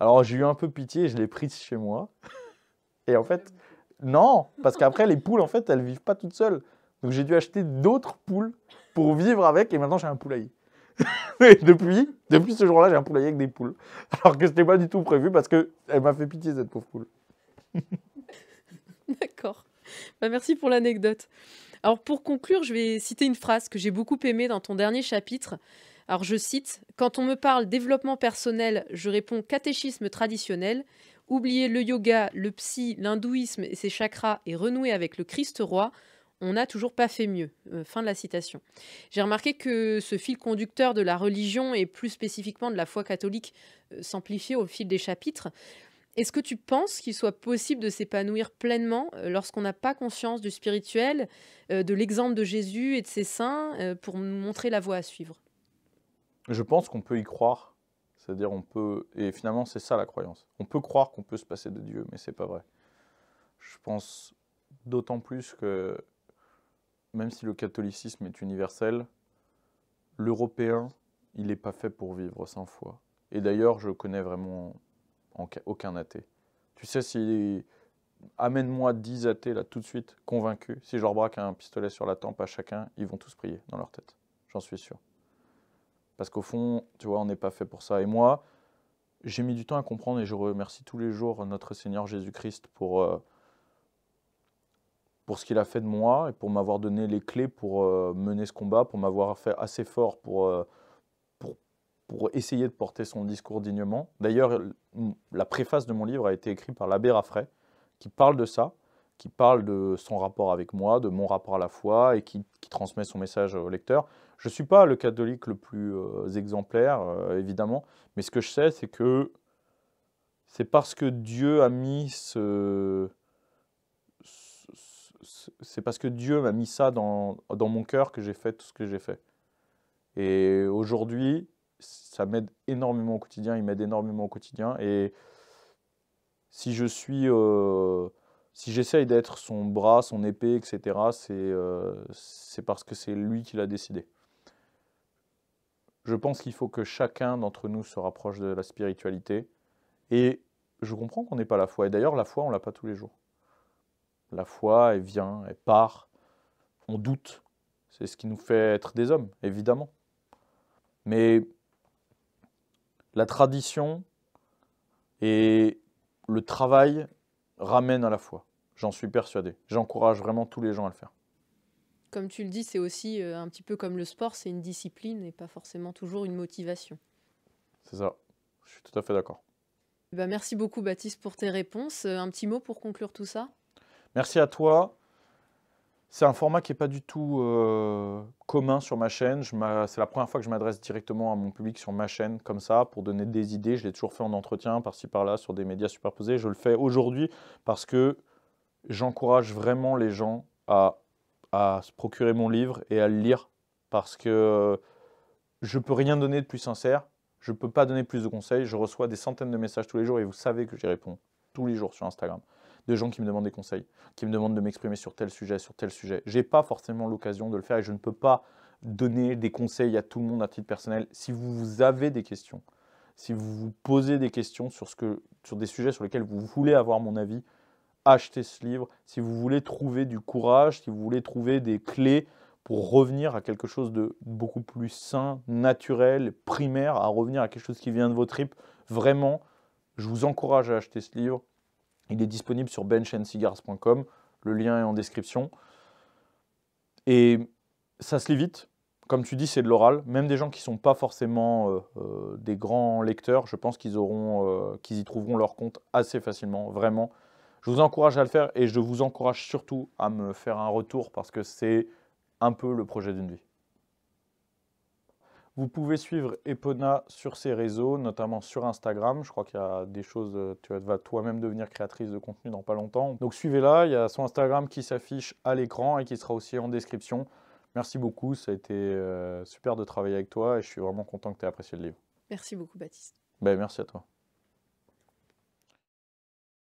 Alors j'ai eu un peu pitié, je l'ai prise chez moi. Et en fait, non, parce qu'après, les poules, en fait, elles vivent pas toutes seules. Donc j'ai dû acheter d'autres poules pour vivre avec, et maintenant j'ai un poulailler et depuis, depuis ce jour-là, j'ai un poulailler avec des poules. Alors que ce n'était pas du tout prévu parce que elle m'a fait pitié cette pauvre poule. D'accord. Bah, merci pour l'anecdote. Alors pour conclure, je vais citer une phrase que j'ai beaucoup aimée dans ton dernier chapitre. Alors je cite Quand on me parle développement personnel, je réponds catéchisme traditionnel. Oublier le yoga, le psy, l'hindouisme et ses chakras et renouer avec le Christ roi on n'a toujours pas fait mieux. Euh, fin de la citation. J'ai remarqué que ce fil conducteur de la religion et plus spécifiquement de la foi catholique euh, s'amplifiait au fil des chapitres. Est-ce que tu penses qu'il soit possible de s'épanouir pleinement euh, lorsqu'on n'a pas conscience du spirituel, de l'exemple de Jésus et de ses saints pour nous montrer la voie à suivre Je pense qu'on peut y croire. C'est-à-dire on peut et finalement c'est ça la croyance. On peut croire qu'on peut se passer de Dieu, mais c'est pas vrai. Je pense d'autant plus que même si le catholicisme est universel, l'Européen, il n'est pas fait pour vivre sans foi. Et d'ailleurs, je connais vraiment aucun athée. Tu sais, si amène-moi 10 athées là tout de suite, convaincus, si je leur braque un pistolet sur la tempe à chacun, ils vont tous prier dans leur tête. J'en suis sûr. Parce qu'au fond, tu vois, on n'est pas fait pour ça. Et moi, j'ai mis du temps à comprendre et je remercie tous les jours notre Seigneur Jésus-Christ pour euh, pour ce qu'il a fait de moi et pour m'avoir donné les clés pour euh, mener ce combat, pour m'avoir fait assez fort pour, euh, pour, essayer de porter son discours dignement. D'ailleurs, la préface de mon livre a été écrite par l'abbé Raffray, qui parle de ça, qui parle de son rapport avec moi, de mon rapport à la foi et qui, transmet son message au lecteur. Je ne suis pas le catholique le plus euh, exemplaire, évidemment, mais ce que je sais, c'est que c'est parce que Dieu a mis ce c'est parce que Dieu m'a mis ça dans, mon cœur que j'ai fait tout ce que j'ai fait. Et aujourd'hui, ça m'aide énormément au quotidien, il m'aide énormément au quotidien. Et si je suis, euh, si j'essaye d'être son bras, son épée, etc., euh, c'est parce que c'est lui qui l'a décidé. Je pense qu'il faut que chacun d'entre nous se rapproche de la spiritualité. Et je comprends qu'on n'est pas la foi. Et d'ailleurs, la foi, on l'a pas tous les jours. La foi, elle vient, elle part, on doute. C'est ce qui nous fait être des hommes, évidemment. Mais la tradition et le travail ramènent à la foi. J'en suis persuadé. J'encourage vraiment tous les gens à le faire. Comme tu le dis, c'est aussi euh, un petit peu comme le sport, c'est une discipline et pas forcément toujours une motivation. C'est ça. Je suis tout à fait d'accord. Bah, merci beaucoup Baptiste pour tes réponses. Euh, un petit mot pour conclure tout ça Merci à toi. C'est un format qui n'est pas du tout euh, commun sur ma chaîne. C'est la première fois que je m'adresse directement à mon public sur ma chaîne comme ça pour donner des idées. Je l'ai toujours fait en entretien, par-ci par-là, sur des médias superposés. Je le fais aujourd'hui parce que j'encourage vraiment les gens à, se procurer mon livre et à le lire parce que euh, je ne peux rien donner de plus sincère. Je ne peux pas donner plus de conseils. Je reçois des centaines de messages tous les jours et vous savez que j'y réponds tous les jours sur Instagram de gens qui me demandent des conseils, qui me demandent de m'exprimer sur tel sujet, sur tel sujet. J'ai pas forcément l'occasion de le faire et je ne peux pas donner des conseils à tout le monde à titre personnel. Si vous avez des questions, si vous vous posez des questions sur, sur des sujets sur lesquels vous voulez avoir mon avis, achetez ce livre. Si vous voulez trouver du courage, si vous voulez trouver des clés pour revenir à quelque chose de beaucoup plus sain, naturel, primaire, à revenir à quelque chose qui vient de vos tripes, vraiment, je vous encourage à acheter ce livre. Il est disponible sur benchandcigars.com. Le lien est en description. Et ça se lit vite. Comme tu dis, c'est de l'oral. Même des gens qui ne sont pas forcément euh, euh, des grands lecteurs, je pense qu'ils auront, euh, qu'ils y trouveront leur compte assez facilement, vraiment. Je vous encourage à le faire et je vous encourage surtout à me faire un retour parce que c'est un peu le projet d'une vie. Vous pouvez suivre Epona sur ses réseaux, notamment sur Instagram. Je crois qu'il y a des choses, euh, tu vas toi-même devenir créatrice de contenu dans pas longtemps. Donc suivez-la, il y a son Instagram qui s'affiche à l'écran et qui sera aussi en description. Merci beaucoup, ça a été euh, super de travailler avec toi et je suis vraiment content que tu aies apprécié le livre. Merci beaucoup Baptiste. Ben, merci à toi.